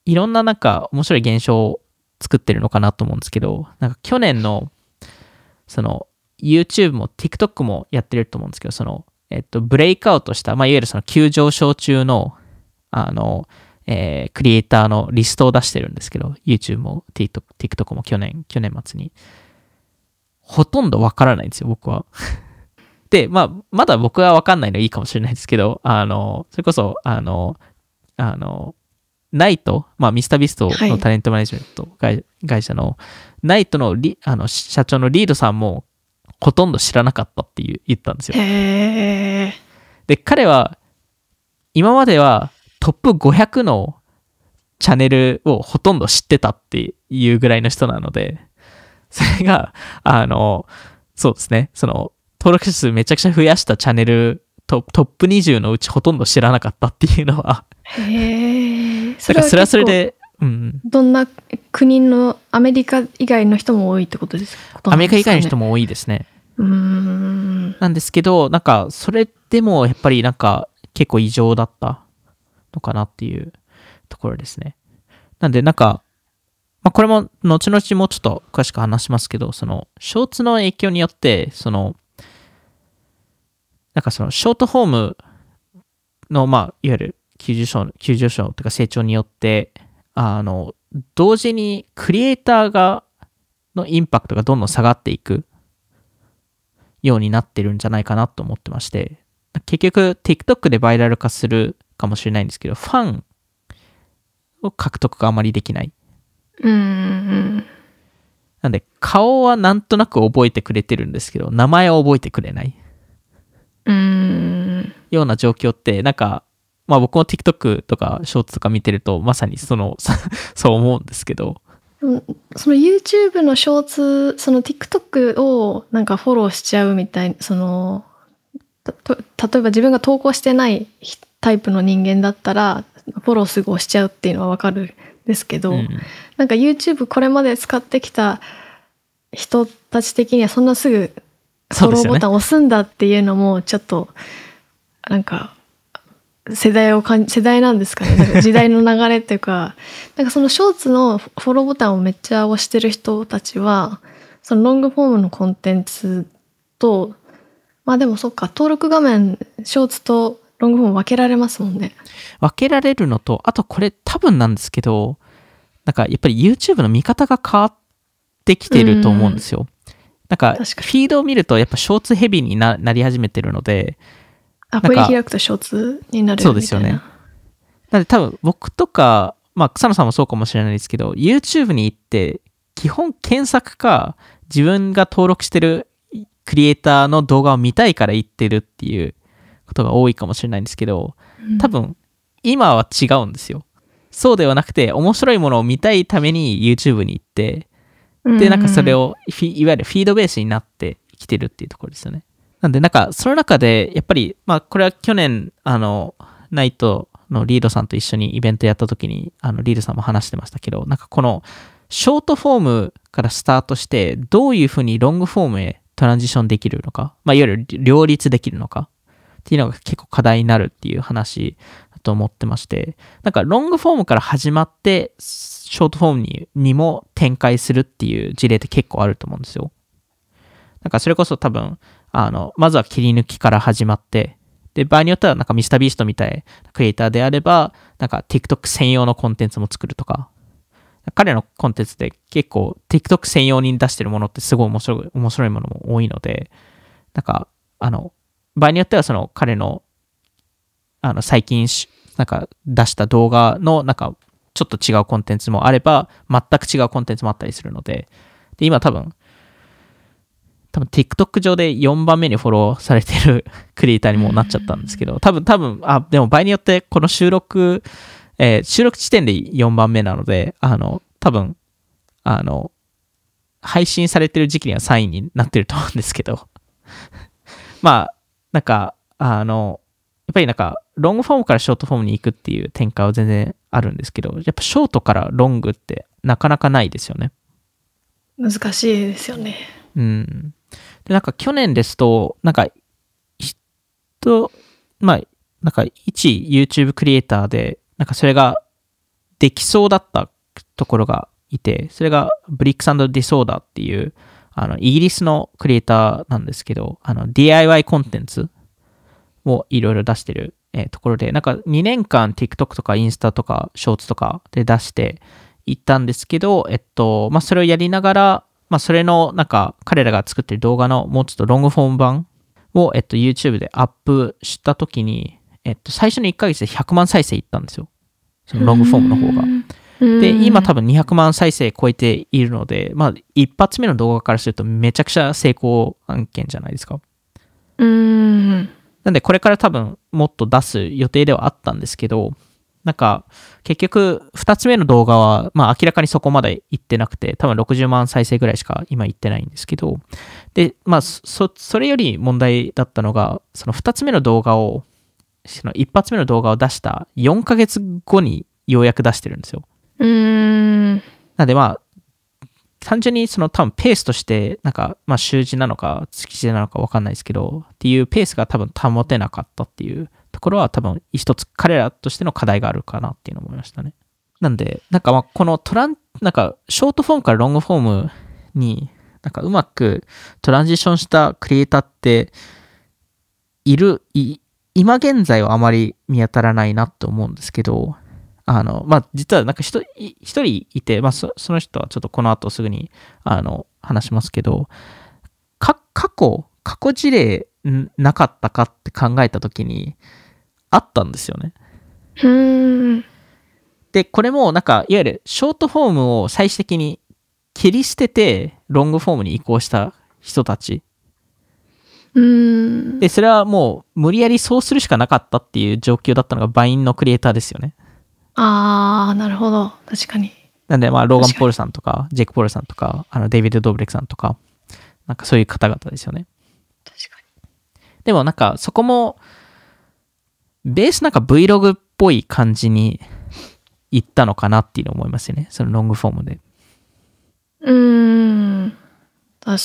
いろんななんか面白い現象を作ってるのかなと思うんですけど、なんか去年のその YouTube も TikTok もやってると思うんですけど、そのえっとブレイクアウトした、まあいわゆるその急上昇中のあの、えー、クリエイターのリストを出してるんですけど、YouTube も TikTok, も去年、去年末に。ほとんどわからないんですよ、僕は。で、まあ、まだ僕はわかんないのいいかもしれないですけど、あの、それこそ、あの、あの、ナイト、まあ、ミスタービストのタレントマネジメント会,、会社の、ナイトのリあの社長のリードさんも、ほとんど知らなかったって言ったんですよ。で、彼は、今までは、トップ500のチャンネルをほとんど知ってたっていうぐらいの人なので、それが、あの、そうですね、その、登録者数めちゃくちゃ増やしたチャンネルトップ20のうちほとんど知らなかったっていうのはへえ。それらそれはそれで、うん。どんな国のアメリカ以外の人も多いってことですか、ね、アメリカ以外の人も多いですね。うんなんですけど、なんか、それでもやっぱりなんか結構異常だった。のかなっていうところですね。なんでなんか、まあ、これも後々もうちょっと詳しく話しますけど、そのショーツの影響によって、その、なんかそのショートホームの、まあ、いわゆる急上昇、急上昇というか成長によって、あの、同時にクリエイターが、のインパクトがどんどん下がっていくようになってるんじゃないかなと思ってまして、結局 TikTok でバイラル化するかもしれないんですけど、ファンを獲得があまりできない。うん。なんで、顔はなんとなく覚えてくれてるんですけど、名前は覚えてくれない。うん。ような状況って、なんか、まあ僕も TikTok とかショーツとか見てると、まさにその、そう思うんですけど。その YouTube のショーツ、その TikTok をなんかフォローしちゃうみたいな、その、例えば自分が投稿してないタイプの人間だったらフォローすぐ押しちゃうっていうのはわかるんですけど、うん、なんか YouTube これまで使ってきた人たち的にはそんなすぐフォローボタン押すんだっていうのもちょっとなんか世代をかん世代なんですかね時代の流れっていうか なんかそのショーツのフォローボタンをめっちゃ押してる人たちはそのロングフォームのコンテンツとまあでもそっか登録画面ショーツとロングフォーム分けられますもんね。分けられるのと、あとこれ多分なんですけど、なんかやっぱり YouTube の見方が変わってきてると思うんですよ。なんかフィードを見るとやっぱショーツヘビーになり始めてるので、アプリ開くとショーツになるみたいな。そうですよね。なので多分僕とか、まあ草野さんもそうかもしれないですけど、YouTube に行って基本検索か自分が登録してるクリエイターの動画を見たいから行ってるっていうことが多いかもしれないんですけど、多分今は違うんですよ。そうではなくて面白いものを見たいために YouTube に行ってでなんかそれをいわゆるフィードベースになってきてるっていうところですよね。なんでなんかその中でやっぱりまあこれは去年あのナイトのリードさんと一緒にイベントやった時にあのリードさんも話してましたけどなんかこのショートフォームからスタートしてどういうふうにロングフォームへトランジションできるのか、まあ、いわゆる両立できるのかっていうのが結構課題になるっていう話だと思ってまして、なんかロングフォームから始まって、ショートフォームににも展開するっていう事例って結構あると思うんですよ。なんかそれこそ多分、あの、まずは切り抜きから始まって、で、場合によってはなんかミスタービーストみたいなクリエイターであれば、なんか TikTok 専用のコンテンツも作るとか、彼のコンテンツで結構 TikTok 専用に出してるものってすごい面白い、面白いものも多いので、なんか、あの、場合によってはその彼の、あの、最近、なんか出した動画の、なんか、ちょっと違うコンテンツもあれば、全く違うコンテンツもあったりするので、で、今多分、多分 TikTok 上で4番目にフォローされてる クリエイターにもなっちゃったんですけど、多分多分、あ、でも場合によってこの収録、えー、収録地点で4番目なので、あの、多分、あの、配信されてる時期には3位になってると思うんですけど まあ、なんか、あの、やっぱりなんか、ロングフォームからショートフォームに行くっていう展開は全然あるんですけど、やっぱショートからロングってなかなかないですよね。難しいですよね。うん。で、なんか去年ですと、なんか、人、まあ、なんか一 YouTube クリエイターで、なんかそれができそうだったところがいて、それがブリックスディソーダーっていう、あの、イギリスのクリエイターなんですけど、あの、DIY コンテンツをいろいろ出してる、えー、ところで、なんか2年間 TikTok とかインスタとかショーツとかで出していったんですけど、えっと、まあ、それをやりながら、まあ、それの、なんか、彼らが作ってる動画のもうちょっとロングフォーム版を、えっと、YouTube でアップしたときに、えっと、最初の1ヶ月で100万再生いったんですよ。そのロングフォームの方が。で今多分200万再生超えているので、まあ、一発目の動画からするとめちゃくちゃ成功案件じゃないですか。うんなんでこれから多分もっと出す予定ではあったんですけどなんか結局2つ目の動画は、まあ、明らかにそこまでいってなくて多分60万再生ぐらいしか今いってないんですけどでまあそれより問題だったのがその2つ目の動画をその1発目の動画を出した4ヶ月後にようやく出してるんですよ。うん。なんでまあ、単純にその多分ペースとして、なんか、まあ習字なのか月字なのか分かんないですけど、っていうペースが多分保てなかったっていうところは多分一つ彼らとしての課題があるかなっていうのを思いましたね。なんで、なんかまあこのトラン、なんかショートフォームからロングフォームに、なんかうまくトランジションしたクリエイターって、いる、い、今現在はあまり見当たらないなと思うんですけど、あの、まあ、実はなんか一人いて、まあそ、その人はちょっとこの後すぐに、あの、話しますけど、過去、過去事例なかったかって考えた時に、あったんですよね。で、これもなんか、いわゆるショートフォームを最終的に切り捨てて、ロングフォームに移行した人たちで、それはもう無理やりそうするしかなかったっていう状況だったのがバインのクリエイターですよね。ああ、なるほど。確かに。なんで、まあ、ローガン・ポールさんとか、ジェイク・ポールさんとか、あのデイビッド・ドブレクさんとか、なんかそういう方々ですよね。確かに。でも、なんか、そこも、ベースなんか Vlog っぽい感じにいったのかなっていうの思いますよね。そのロングフォームで。うーん。確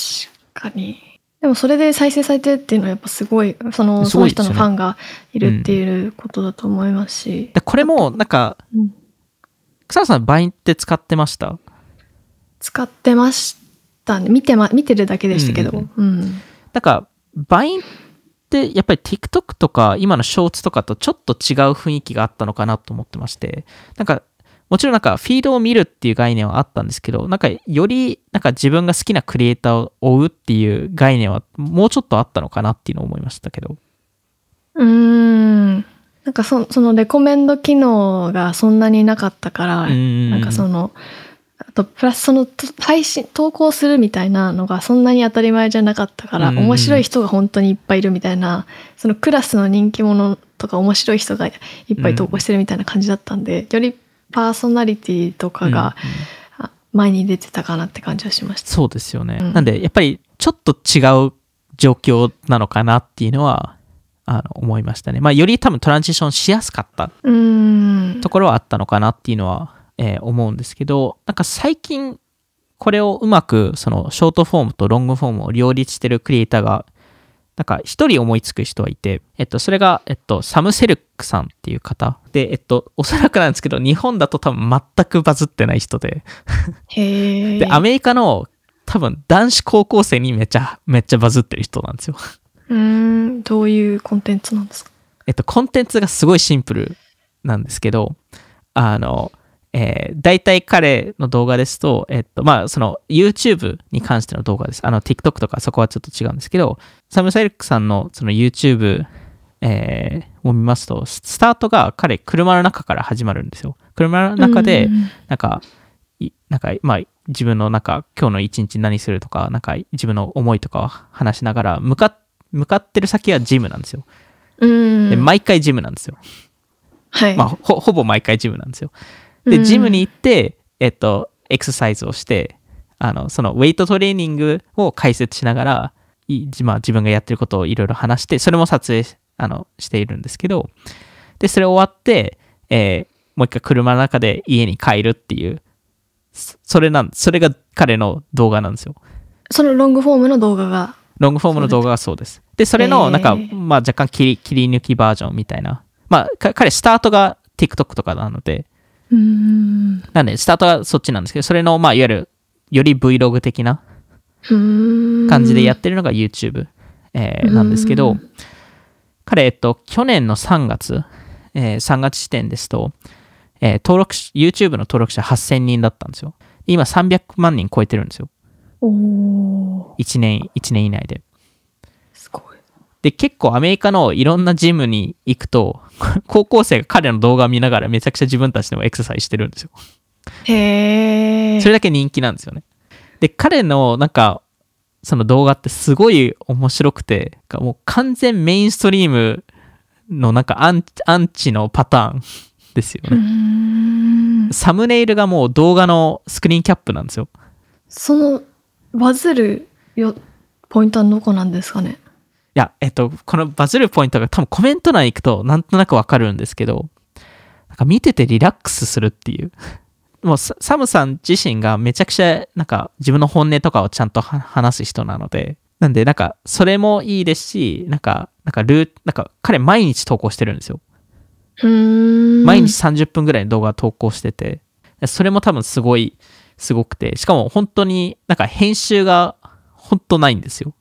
かに。でもそれで再生されてるっていうのはやっぱすごいそのその人のファンがいるっていうことだと思いますし、うん、これもなんか、草野さんバ i n って使ってました使ってましたね見て,、ま、見てるだけでしたけど、うんうん、なんかバ i n ってやっぱり TikTok とか今のショーツとかとちょっと違う雰囲気があったのかなと思ってましてなんかもちろんなんかフィードを見るっていう概念はあったんですけど、なんかよりなんか自分が好きなクリエイターを追うっていう概念はもうちょっとあったのかなっていうのを思いましたけど。うーん。なんかそそのレコメンド機能がそんなになかったから、んなんかその、あとプラスその配信投稿するみたいなのがそんなに当たり前じゃなかったから、面白い人が本当にいっぱいいるみたいなそのクラスの人気者とか面白い人がいっぱい投稿してるみたいな感じだったんで、よりパーソナリティとかが前に出てたかなって感じはしました。そうですよね。うん、なんで、やっぱりちょっと違う状況なのかなっていうのは、あの思いましたね。まあ、より多分トランジションしやすかったところはあったのかなっていうのは、えー、思うんですけど、なんか最近、これをうまく、その、ショートフォームとロングフォームを両立してるクリエイターが、なんか一人思いつく人はいて、えっと、それが、えっと、サム・セルクさんっていう方。で、えっと、おそらくなんですけど、日本だと多分全くバズってない人で。で、アメリカの多分男子高校生にめちゃ、めっちゃバズってる人なんですよ。うん、どういうコンテンツなんですかえっと、コンテンツがすごいシンプルなんですけど、あの、えー、大体彼の動画ですと、えっと、まあ、その YouTube に関しての動画です。あの、TikTok とかそこはちょっと違うんですけど、サム・サイルクさんのその YouTube、えー、を見ますと、スタートが彼、車の中から始まるんですよ。車の中で、なんか、なんか、まあ、自分の中、今日の一日何するとか、なんか自分の思いとかを話しながら、向か、向かってる先はジムなんですよ。で、毎回ジムなんですよ。はい。まあ、ほ、ほぼ毎回ジムなんですよ。で、ジムに行って、えっと、エクササイズをして、あの、そのウェイトトレーニングを解説しながら、まあ、自分がやってることをいろいろ話して、それも撮影あのしているんですけど、で、それ終わって、えー、もう一回車の中で家に帰るっていう、それなん、それが彼の動画なんですよ。そのロングフォームの動画がロングフォームの動画がそうです。で、それの、なんか、えー、まあ若干切り切り抜きバージョンみたいな。まあ、彼、スタートが TikTok とかなので、うんなんで、スタートはそっちなんですけど、それの、まあ、いわゆる、より Vlog 的な感じでやってるのが YouTube、えー、なんですけど、彼、えっと、去年の3月、えー、3月時点ですと、えー、登録、YouTube の登録者8000人だったんですよ。今300万人超えてるんですよ。お1年、1年以内で。すごい。で、結構アメリカのいろんなジムに行くと、高校生が彼の動画を見ながらめちゃくちゃ自分たちでもエクササイズしてるんですよ。へえ。それだけ人気なんですよね。で、彼のなんか、その動画ってすごい面白くて、もう完全メインストリームのなんかアンアンチのパターンですよね。サムネイルがもう動画のスクリーンキャップなんですよ。そのバズるよポイントはどこなんですかねいや、えっと、このバズるポイントが多分コメント欄行くとなんとなくわかるんですけど、なんか見ててリラックスするっていう。もうサムさん自身がめちゃくちゃなんか自分の本音とかをちゃんと話す人なので、なんでなんかそれもいいですし、なんか、なんかルー、なんか彼毎日投稿してるんですよ。毎日30分ぐらいの動画投稿してて、それも多分すごい、すごくて、しかも本当になんか編集が本当ないんですよ。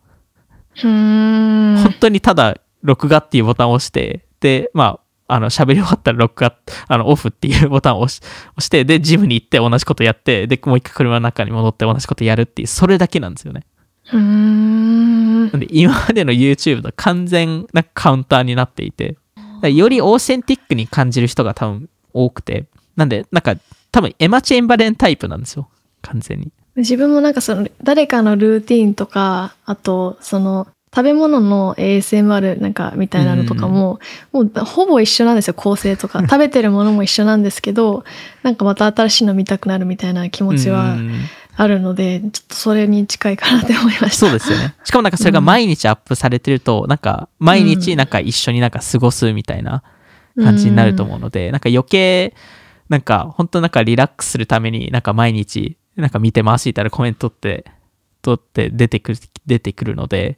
本当にただ録画っていうボタンを押して、で、まあ、あの、喋り終わったらロックアップ。あの、オフっていうボタンを押し押して、で、ジムに行って同じことやって、で、もう一回車の中に戻って同じことやるっていう、それだけなんですよね。うんで今までの YouTube と完全なカウンターになっていて、よりオーセンティックに感じる人が多分多くて、なんで、なんか多分エマ・チェンバレンタイプなんですよ、完全に。自分もなんかその誰かのルーティンとか、あとその食べ物の ASMR なんかみたいなのとかも、うん、もうほぼ一緒なんですよ構成とか 食べてるものも一緒なんですけどなんかまた新しいの見たくなるみたいな気持ちはあるので、うん、ちょっとそれに近いかなって思いましたそうですよね しかもなんかそれが毎日アップされてると、うん、なんか毎日なんか一緒になんか過ごすみたいな感じになると思うので、うん、なんか余計なんか本当なんかリラックスするためになんか毎日なんか見てしすみたいなコメントって取って出てくる出てくるので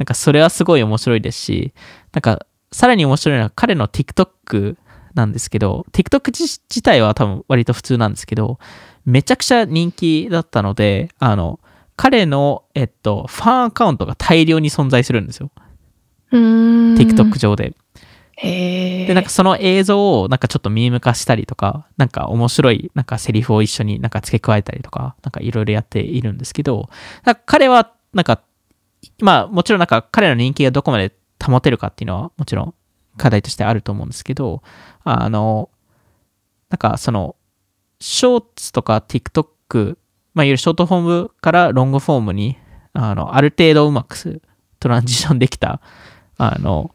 なんかそれはすごい面白いですし、なんかさらに面白いのは彼の TikTok なんですけど、TikTok 自自体は多分割と普通なんですけど、めちゃくちゃ人気だったので、あの、彼の、えっと、ファンアカウントが大量に存在するんですよ。うん。TikTok 上で。へで、なんかその映像をなんかちょっとミーム化したりとか、なんか面白いなんかセリフを一緒になんか付け加えたりとか、なんかいろいろやっているんですけど、彼はなんかまあもちろんなんか彼らの人気がどこまで保てるかっていうのはもちろん課題としてあると思うんですけど、あの、なんかその、ショーツとか TikTok、まあいわゆるショートフォームからロングフォームに、あの、ある程度うまくトランジションできた、あの、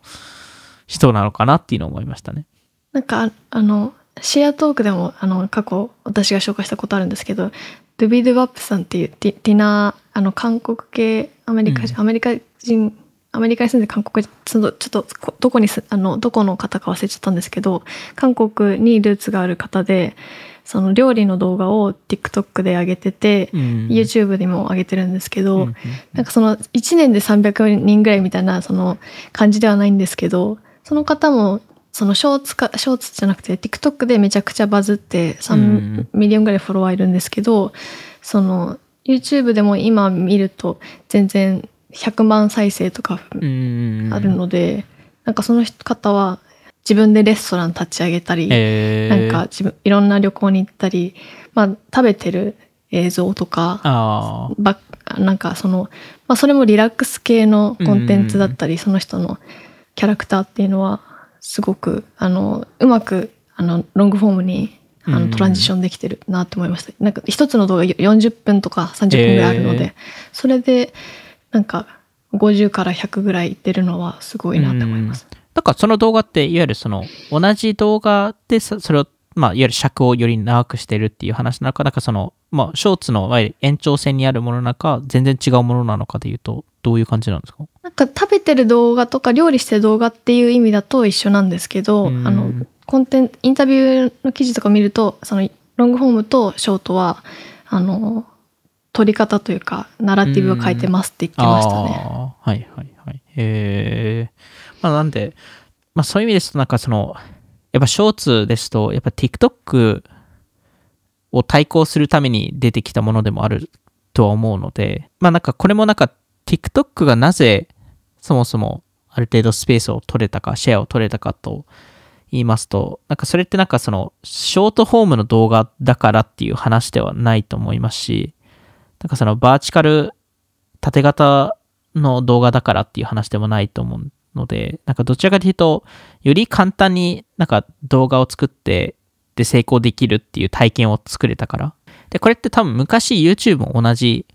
人なのかなっていうのを思いましたね。なんか、あの、シェアトークでも、あの、過去私が紹介したことあるんですけど、ドビ・ー・ゥバップさんっていうディディナーあの韓国系アメリカ人、うん、アメリカ人アメリカに住んで韓国ちょっとどこにあのどこの方か忘れちゃったんですけど韓国にルーツがある方でその料理の動画を TikTok で上げてて、うん、YouTube にも上げてるんですけど、うん、なんかその1年で300人ぐらいみたいなその感じではないんですけどその方もそのショーツか、ショーツじゃなくて TikTok でめちゃくちゃバズって3ミリオンぐらいフォロワーいるんですけど、その YouTube でも今見ると全然100万再生とかあるので、なんかその方は自分でレストラン立ち上げたり、えー、なんか自分いろんな旅行に行ったり、まあ、食べてる映像とかあなんかその、まあ、それもリラックス系のコンテンツだったり、その人のキャラクターっていうのはすごくあのうまくあのロングフォームにあのトランジションできてるなと思いました、うん、なんか一つの動画40分とか30分ぐらいあるので、えー、それでなんか50から100ぐらい出るのはすごいなと思います、うん、だからその動画っていわゆるその同じ動画でそれをまあ、いわゆる尺をより長くしてるっていう話なのか、なんかその、まあ、ショーツの延長線にあるものなのか、全然違うものなのかでいうと、どういう感じなんですかなんか食べてる動画とか料理してる動画っていう意味だと一緒なんですけど、あの、コンテンインタビューの記事とか見ると、そのロングホームとショートは、あの、取り方というか、ナラティブを変えてますって言ってましたね。はいはいはい。えー、まあなんで、まあそういう意味ですと、なんかその、やっぱショーツですと、やっぱ TikTok を対抗するために出てきたものでもあるとは思うので、まあなんかこれもなんか TikTok がなぜそもそもある程度スペースを取れたか、シェアを取れたかと言いますと、なんかそれってなんかそのショートホームの動画だからっていう話ではないと思いますし、なんかそのバーチカル縦型の動画だからっていう話でもないと思うので、なんかどちらかというと、より簡単になんか動画を作ってで成功できるっていう体験を作れたから。で、これって多分昔 YouTube も同じ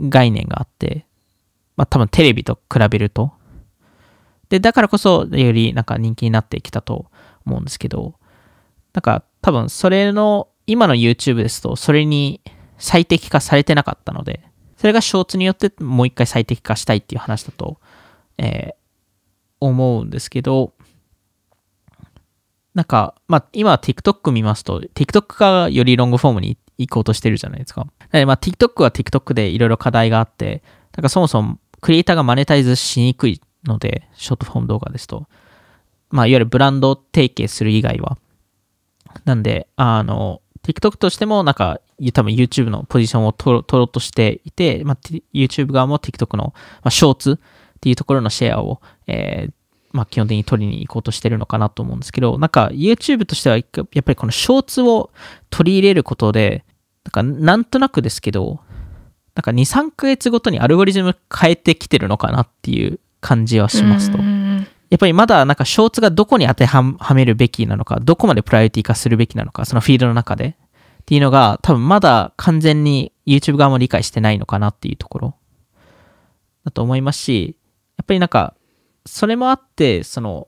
概念があって、まあ多分テレビと比べると。で、だからこそよりなんか人気になってきたと思うんですけど、なんか多分それの、今の YouTube ですとそれに最適化されてなかったので、それがショーツによってもう一回最適化したいっていう話だと、えー、思うんですけど、なんか、まあ、今は TikTok 見ますと、TikTok がよりロングフォームに行っ行こうとしてるじゃないですか。でまあ、TikTok は TikTok でいろいろ課題があって、なんかそもそもクリエイターがマネタイズしにくいので、ショートフォーム動画ですと。まあ、いわゆるブランド提携する以外は。なんで、あの、TikTok としても、なんか、多分 YouTube のポジションを取ろうとしていて、まあ、YouTube 側も TikTok の、まあ、ショーツっていうところのシェアを、えー、まあ、基本的に取りに行こうとしてるのかなと思うんですけど、なんか YouTube としてはやっぱりこのショーツを取り入れることで、なんかなんとなくですけど、なんか2、3ヶ月ごとにアルゴリズム変えてきてるのかなっていう感じはしますと。やっぱりまだなんかショーツがどこに当てはめるべきなのか、どこまでプライオリティ化するべきなのか、そのフィールドの中でっていうのが多分まだ完全に YouTube 側も理解してないのかなっていうところだと思いますし、やっぱりなんかそれもあって、その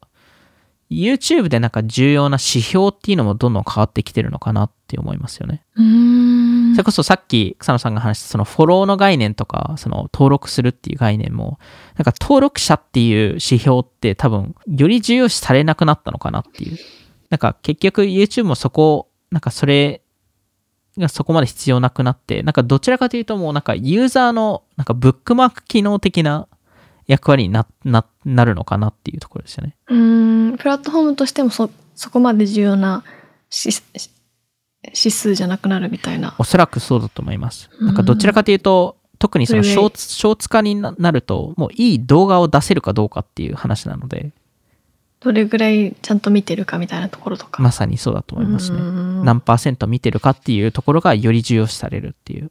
YouTube でなんか重要な指標っていうのもどんどん変わってきてるのかなって思いますよね。うんそれこそさっき草野さんが話したそのフォローの概念とか、その登録するっていう概念も、なんか登録者っていう指標って多分より重要視されなくなったのかなっていう。なんか結局 YouTube もそこ、なんかそれがそこまで必要なくなって、なんかどちらかというともうなんかユーザーのなんかブックマーク機能的な役割になななるのかなっていうところですよね。うん、プラットフォームとしてもそ、そこまで重要なし指数じゃなくなるみたいな。おそらくそうだと思います。なんかどちらかというと、うん、特にそのショーツ化になると、もういい動画を出せるかどうかっていう話なので。どれぐらいちゃんと見てるかみたいなところとか。まさにそうだと思いますね。何パーセント見てるかっていうところがより重要視されるっていう。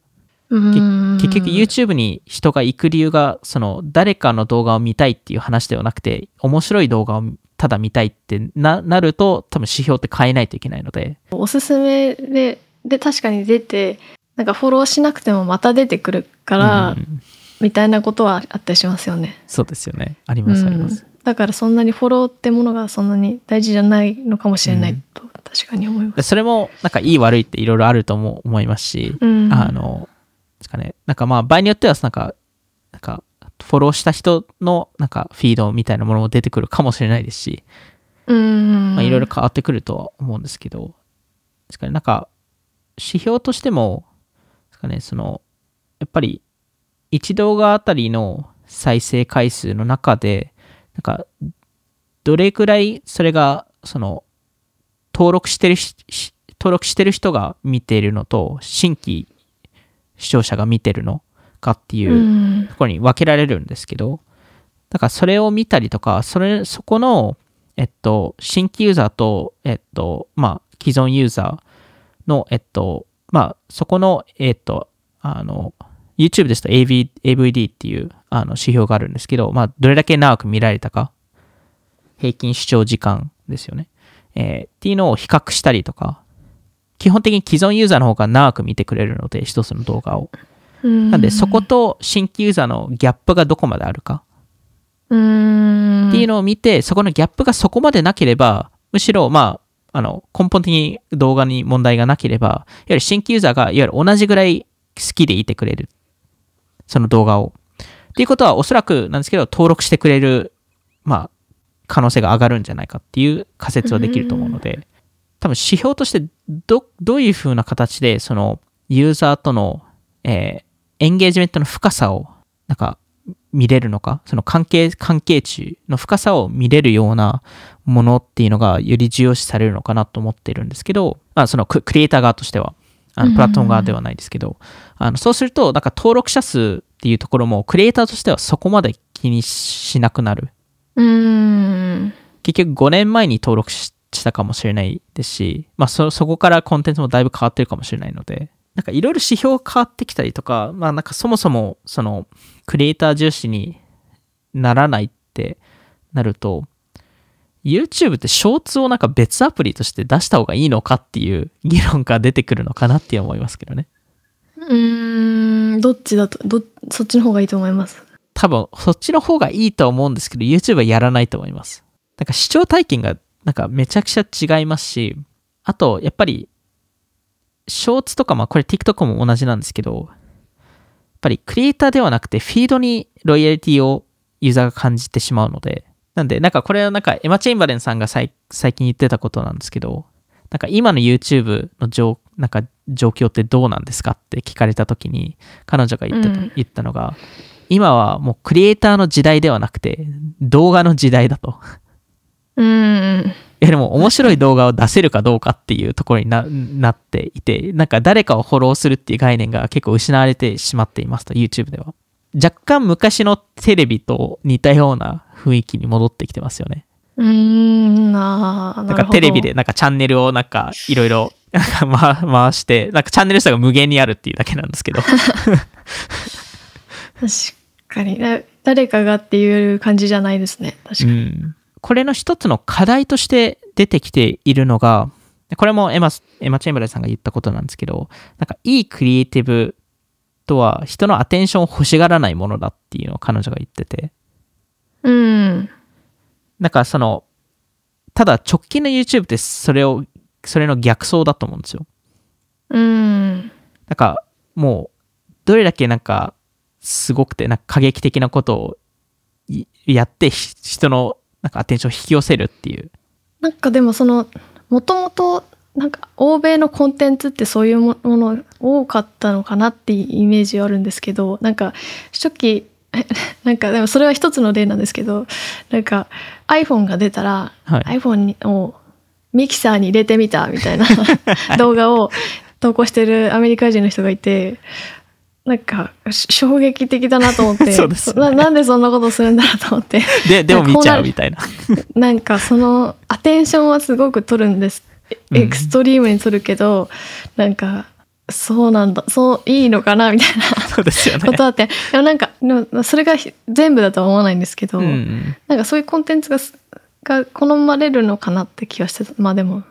結局 YouTube に人が行く理由がその誰かの動画を見たいっていう話ではなくて面白い動画をただ見たいってななると多分指標って変えないといけないのでおすすめでで確かに出てなんかフォローしなくてもまた出てくるから、うん、みたいなことはあったりしますよねそうですよねありますあります、うん、だからそんなにフォローってものがそんなに大事じゃないのかもしれないと、確かに思いますそれもなんかいい悪いっていろいろあるとも思いますし、あのですかねなんかまあ場合によってはなんかフォローした人のなんかフィードみたいなものも出てくるかもしれないですし、いろいろ変わってくるとは思うんですけど、すかになんか指標としても、ですかね、その、やっぱり1動画あたりの再生回数の中で、なんか、どれくらいそれが、その、登録してる登録してる人が見ているのと、新規視聴者が見てるのかっていうところに分けられるんですけど、だからそれを見たりとか、それ、そこの、えっと、新規ユーザーと、えっと、まあ、既存ユーザーの、えっと、まあ、そこの、えっと、あの、YouTube ですと AV AVD っていうあの指標があるんですけど、まあ、どれだけ長く見られたか、平均視聴時間ですよね、えー、っていうのを比較したりとか、基本的に既存ユーザーの方が長く見てくれるので、一つの動画を。なんでそこと新規ユーザーのギャップがどこまであるかっていうのを見てそこのギャップがそこまでなければむしろまああの根本的に動画に問題がなければいわゆる新規ユーザーがいわゆる同じぐらい好きでいてくれるその動画をっていうことはおそらくなんですけど登録してくれるまあ可能性が上がるんじゃないかっていう仮説はできると思うので多分指標としてどどういうふうな形でそのユーザーとの、えーエンゲージメントの深さを、なんか、見れるのか、その関係、関係値の深さを見れるようなものっていうのが、より重要視されるのかなと思ってるんですけど、まあ、そのクリエイター側としては、あのプラットフォーム側ではないですけど、あのそうすると、なんか登録者数っていうところも、クリエイターとしてはそこまで気にしなくなる。うん結局5年前に登録したかもしれないですし、まあそ、そこからコンテンツもだいぶ変わってるかもしれないので、なんかいろいろ指標変わってきたりとか、まあなんかそもそもそのクリエイター重視にならないってなると、YouTube ってショーツをなんか別アプリとして出した方がいいのかっていう議論が出てくるのかなって思いますけどね。うーん、どっちだと、ど、そっちの方がいいと思います。多分、そっちの方がいいと思うんですけど、YouTube はやらないと思います。なんか視聴体験がなんかめちゃくちゃ違いますし、あと、やっぱりショーツとか、まあこれ TikTok も同じなんですけど、やっぱりクリエイターではなくてフィードにロイヤリティをユーザーが感じてしまうので、なんで、なんかこれはなんかエマ・チェインバレンさんが最近言ってたことなんですけど、なんか今の YouTube の状なんか状況ってどうなんですかって聞かれた時に彼女が言った,、言ったのが、今はもうクリエイターの時代ではなくて動画の時代だと。うん。いやでも面白い動画を出せるかどうかっていうところにななっていて、なんか誰かをフォローするっていう概念が結構失われてしまっていますと、YouTube では。若干昔のテレビと似たような雰囲気に戻ってきてますよね。うーん、ああ、なんかテレビでなんかチャンネルをなんかいろいろ 回して、なんかチャンネル数が無限にあるっていうだけなんですけど。確かに。誰かがっていう感じじゃないですね。確かに。うんこれの一つの課題として出てきているのが、これもエマ、エマ・チェンブラーさんが言ったことなんですけど、なんかいいクリエイティブとは人のアテンションを欲しがらないものだっていうのを彼女が言ってて。うん。なんかその、ただ直近の YouTube ってそれを、それの逆走だと思うんですよ。うん。なんかもう、どれだけなんかすごくて、なんか過激的なことをやって人のなんかアテンションを引き寄せるっていう。なんかでもその、もともと、なんか欧米のコンテンツってそういうもの多かったのかなっていうイメージはあるんですけど、なんか初期、なんかでもそれは一つの例なんですけど、なんか iPhone が出たら、はい、iPhone をミキサーに入れてみたみたいな 動画を投稿してるアメリカ人の人がいて、なんか衝撃的だなと思って そうです、ね、なんでそんなことするんだと思ってででも見ちゃうみたいななんかそのアテンションはすごく取るんですエクストリームに取るけど、うん、なんかそうなんだそういいのかなみたいなことあって、でもなんかそれが全部だとは思わないんですけど、うんなんかそういうコンテンツがが好まれるのかなって気はしてまあでも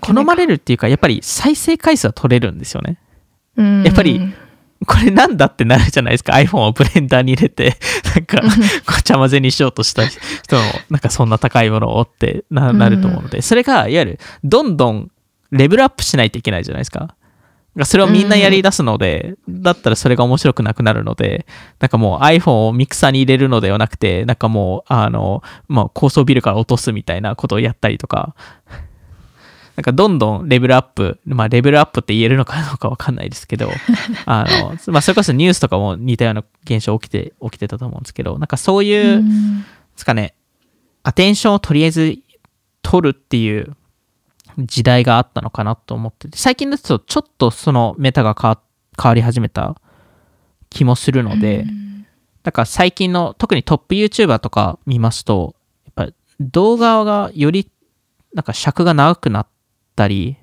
好まれるっていうかやっぱり再生回数は取れるんですよね。やっぱりこれなんだってなるじゃないですか。iPhone をブレンダーに入れて、なんか、ごちゃ混ぜにしようとした人の、なんかそんな高いものをってなると思うので、それが、いわゆる、どんどんレベルアップしないといけないじゃないですか。それをみんなやり出すので、だったらそれが面白くなくなるので、なんかもう iPhone をミクサーに入れるのではなくて、なんかもう、あの、まあ、高層ビルから落とすみたいなことをやったりとか、なんかどんどんレベルアップ、まあレベルアップって言えるのかどうかわかんないですけど、あの、まあそれこそニュースとかも似たような現象起きて、起きてたと思うんですけど、なんかそういう、ですかね、アテンションをとりあえず取るっていう時代があったのかなと思ってて、最近だとちょっとそのメタが変わり始めた気もするので、だから最近の特にトップ YouTuber とか見ますと、やっぱ動画がよりなんか尺が長くなって、ったり、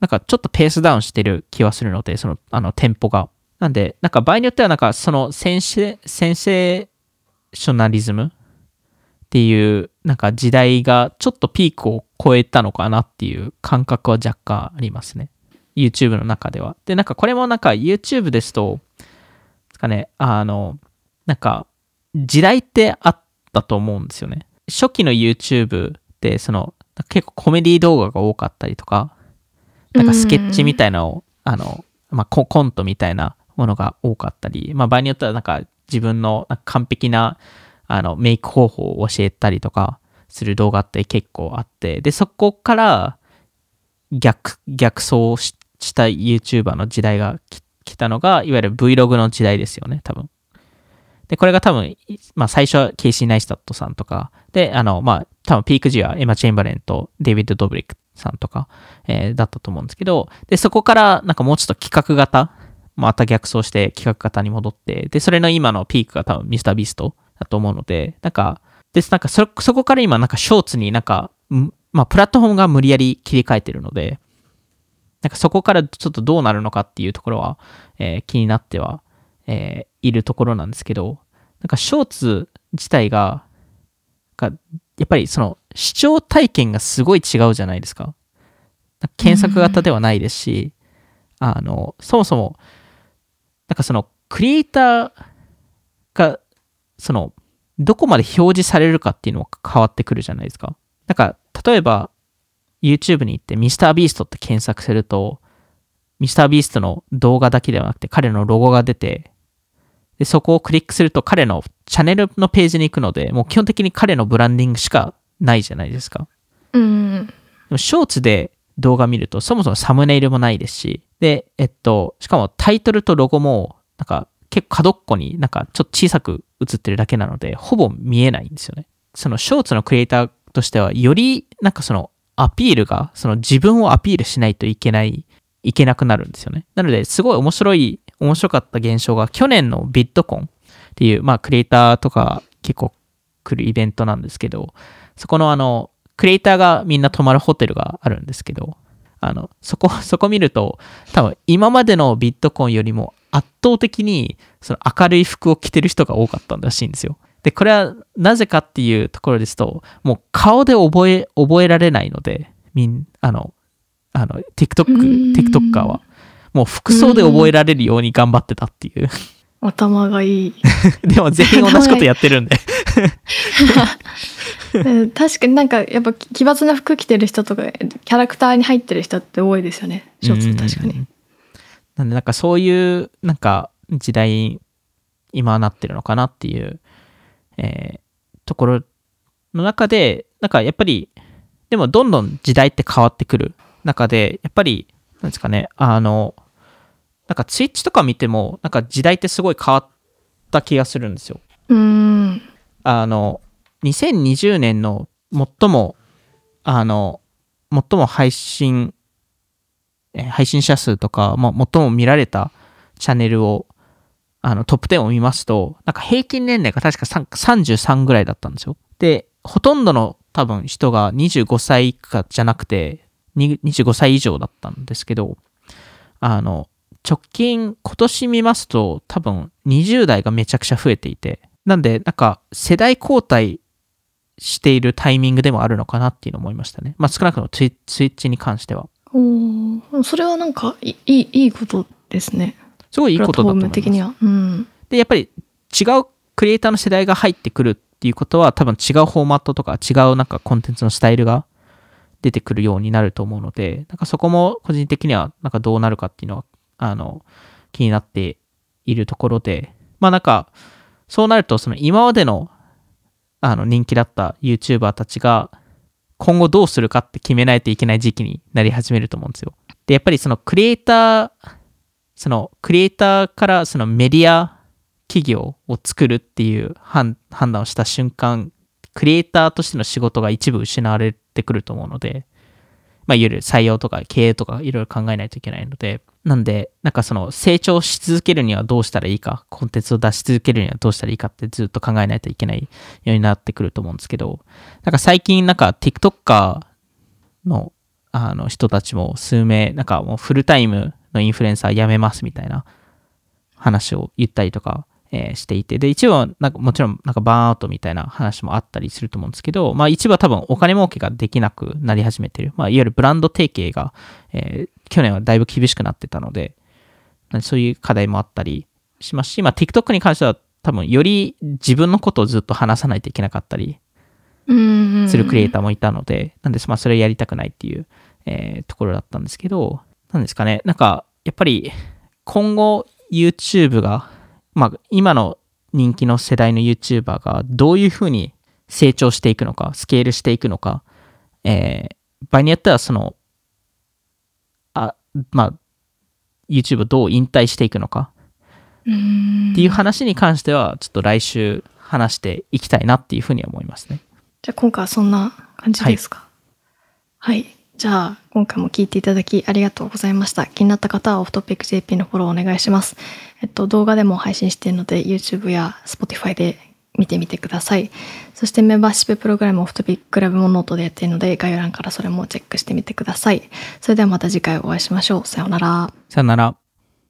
なんかちょっとペースダウンしてる気はするので、その、あの、テンポが。なんで、なんか場合によっては、なんかそのセンセ、センセーショナリズムっていう、なんか時代がちょっとピークを超えたのかなっていう感覚は若干ありますね。YouTube の中では。で、なんかこれもなんか YouTube ですと、ですかね、あの、なんか時代ってあったと思うんですよね。初期の YouTube って、その、結構コメディ動画が多かったりとか、なんかスケッチみたいなを、あの、まあ、コントみたいなものが多かったり、まあ、場合によってはなんか自分の完璧なあのメイク方法を教えたりとかする動画って結構あって、で、そこから逆、逆走した YouTuber の時代が来たのが、いわゆる Vlog の時代ですよね、多分。で、これが多分、まあ最初はケイシー・ナイスタットさんとか、で、あの、まあ多分ピーク時はエマ・チェンバレンとデイビッド・ドブリックさんとか、えー、だったと思うんですけど、で、そこからなんかもうちょっと企画型、また逆走して企画型に戻って、で、それの今のピークが多分ミスター・ビーストだと思うので、なんか、で、なんかそ、そこから今なんかショーツになんか、まあプラットフォームが無理やり切り替えてるので、なんかそこからちょっとどうなるのかっていうところは、えー、気になってはえー、いるところなんですけど、なんかショーツ自体が、やっぱりその視聴体験がすごい違うじゃないですか。か検索型ではないですし、あの、そもそも、なんかそのクリエイターが、その、どこまで表示されるかっていうのも変わってくるじゃないですか。なんか、例えば、YouTube に行って MrBeast って検索すると、ミスタービーストの動画だけではなくて、彼のロゴが出て、で、そこをクリックすると彼のチャンネルのページに行くので、もう基本的に彼のブランディングしかないじゃないですか。うん。でもショーツで動画見ると、そもそもサムネイルもないですし、で、えっと、しかもタイトルとロゴも、なんか結構角っこになんかちょっと小さく映ってるだけなので、ほぼ見えないんですよね。そのショーツのクリエイターとしては、よりなんかそのアピールが、その自分をアピールしないといけない、いけなくなるんですよね。なので、すごい面白い面白かった現象が去年のビットコンっていう、まあ、クリエイターとか結構来るイベントなんですけど、そこのあの、クリエイターがみんな泊まるホテルがあるんですけど、あの、そこ、そこ見ると、多分今までのビットコンよりも圧倒的にその明るい服を着てる人が多かったらしいんですよ。で、これはなぜかっていうところですと、もう顔で覚え、覚えられないので、みん、あの、あの、TikTok、TikToker は。もう服装で覚えられるように頑張ってたっていう。頭がいい。でも全員同じことやってるんで 確かになんかやっぱ奇抜な服着てる人とかキャラクターに入ってる人って多いですよねショーツ確かに。なんでなんかそういうなんか時代今なってるのかなっていう、えー、ところの中でなんかやっぱりでもどんどん時代って変わってくる中でやっぱりなんですかねあのなんかツイッチとか見ても、なんか時代ってすごい変わった気がするんですよ。うん。あの、2020年の最も、あの、最も配信、配信者数とか、まあ、最も見られたチャンネルを、あの、トップ10を見ますと、なんか平均年齢が確か33ぐらいだったんですよ。で、ほとんどの多分人が25歳以下じゃなくて、25歳以上だったんですけど、あの、直近、今年見ますと、多分20代がめちゃくちゃ増えていて、なんで、なんか、世代交代しているタイミングでもあるのかなっていうのを思いましたね。まあ、少なくともツイッチに関しては。おそれはなんかいい、いいことですね。すごいいいことだと思います。的には。うん。で、やっぱり違うクリエイターの世代が入ってくるっていうことは、多分違うフォーマットとか違うなんかコンテンツのスタイルが出てくるようになると思うので、なんかそこも個人的にはなんかどうなるかっていうのはあの、気になっているところで、まあなんか、そうなると、その今までの、あの、人気だった YouTuber たちが、今後どうするかって決めないといけない時期になり始めると思うんですよ。で、やっぱりそのクリエイター、そのクリエイターからそのメディア企業を作るっていう判断をした瞬間、クリエイターとしての仕事が一部失われてくると思うので、まあ、いわゆる採用とか経営とかいろいろ考えないといけないので、なんで、なんかその成長し続けるにはどうしたらいいか、コンテンツを出し続けるにはどうしたらいいかってずっと考えないといけないようになってくると思うんですけど、なんか最近なんか TikToker のあの人たちも数名、なんかもうフルタイムのインフルエンサー辞めますみたいな話を言ったりとか、えー、していて、で、一部はなんかもちろんなんかバーンアウトみたいな話もあったりすると思うんですけど、まあ一部は多分お金儲けができなくなり始めてる。まあいわゆるブランド提携が、えー、去年はだいぶ厳しくなってたので、そういう課題もあったりしますし、まあ TikTok に関しては多分より自分のことをずっと話さないといけなかったりするクリエイターもいたので、なんでまあそれやりたくないっていう、えー、ところだったんですけど、なんですかね、なんかやっぱり今後 YouTube がまあ、今の人気の世代の YouTuber がどういうふうに成長していくのか、スケールしていくのか、えー、場合によってはその、あ、まあ、YouTube をどう引退していくのか、っていう話に関しては、ちょっと来週話していきたいなっていうふうに思いますね。じゃあ今回はそんな感じですか、はい、はい。じゃあ、今回も聞いていただきありがとうございました。気になった方はオフトピック JP のフォローお願いします。えっと、動画でも配信しているので、YouTube や Spotify で見てみてください。そしてメンバーシッププログラムオフトピッククラブもノートでやっているので、概要欄からそれもチェックしてみてください。それではまた次回お会いしましょう。さようなら。さよなら。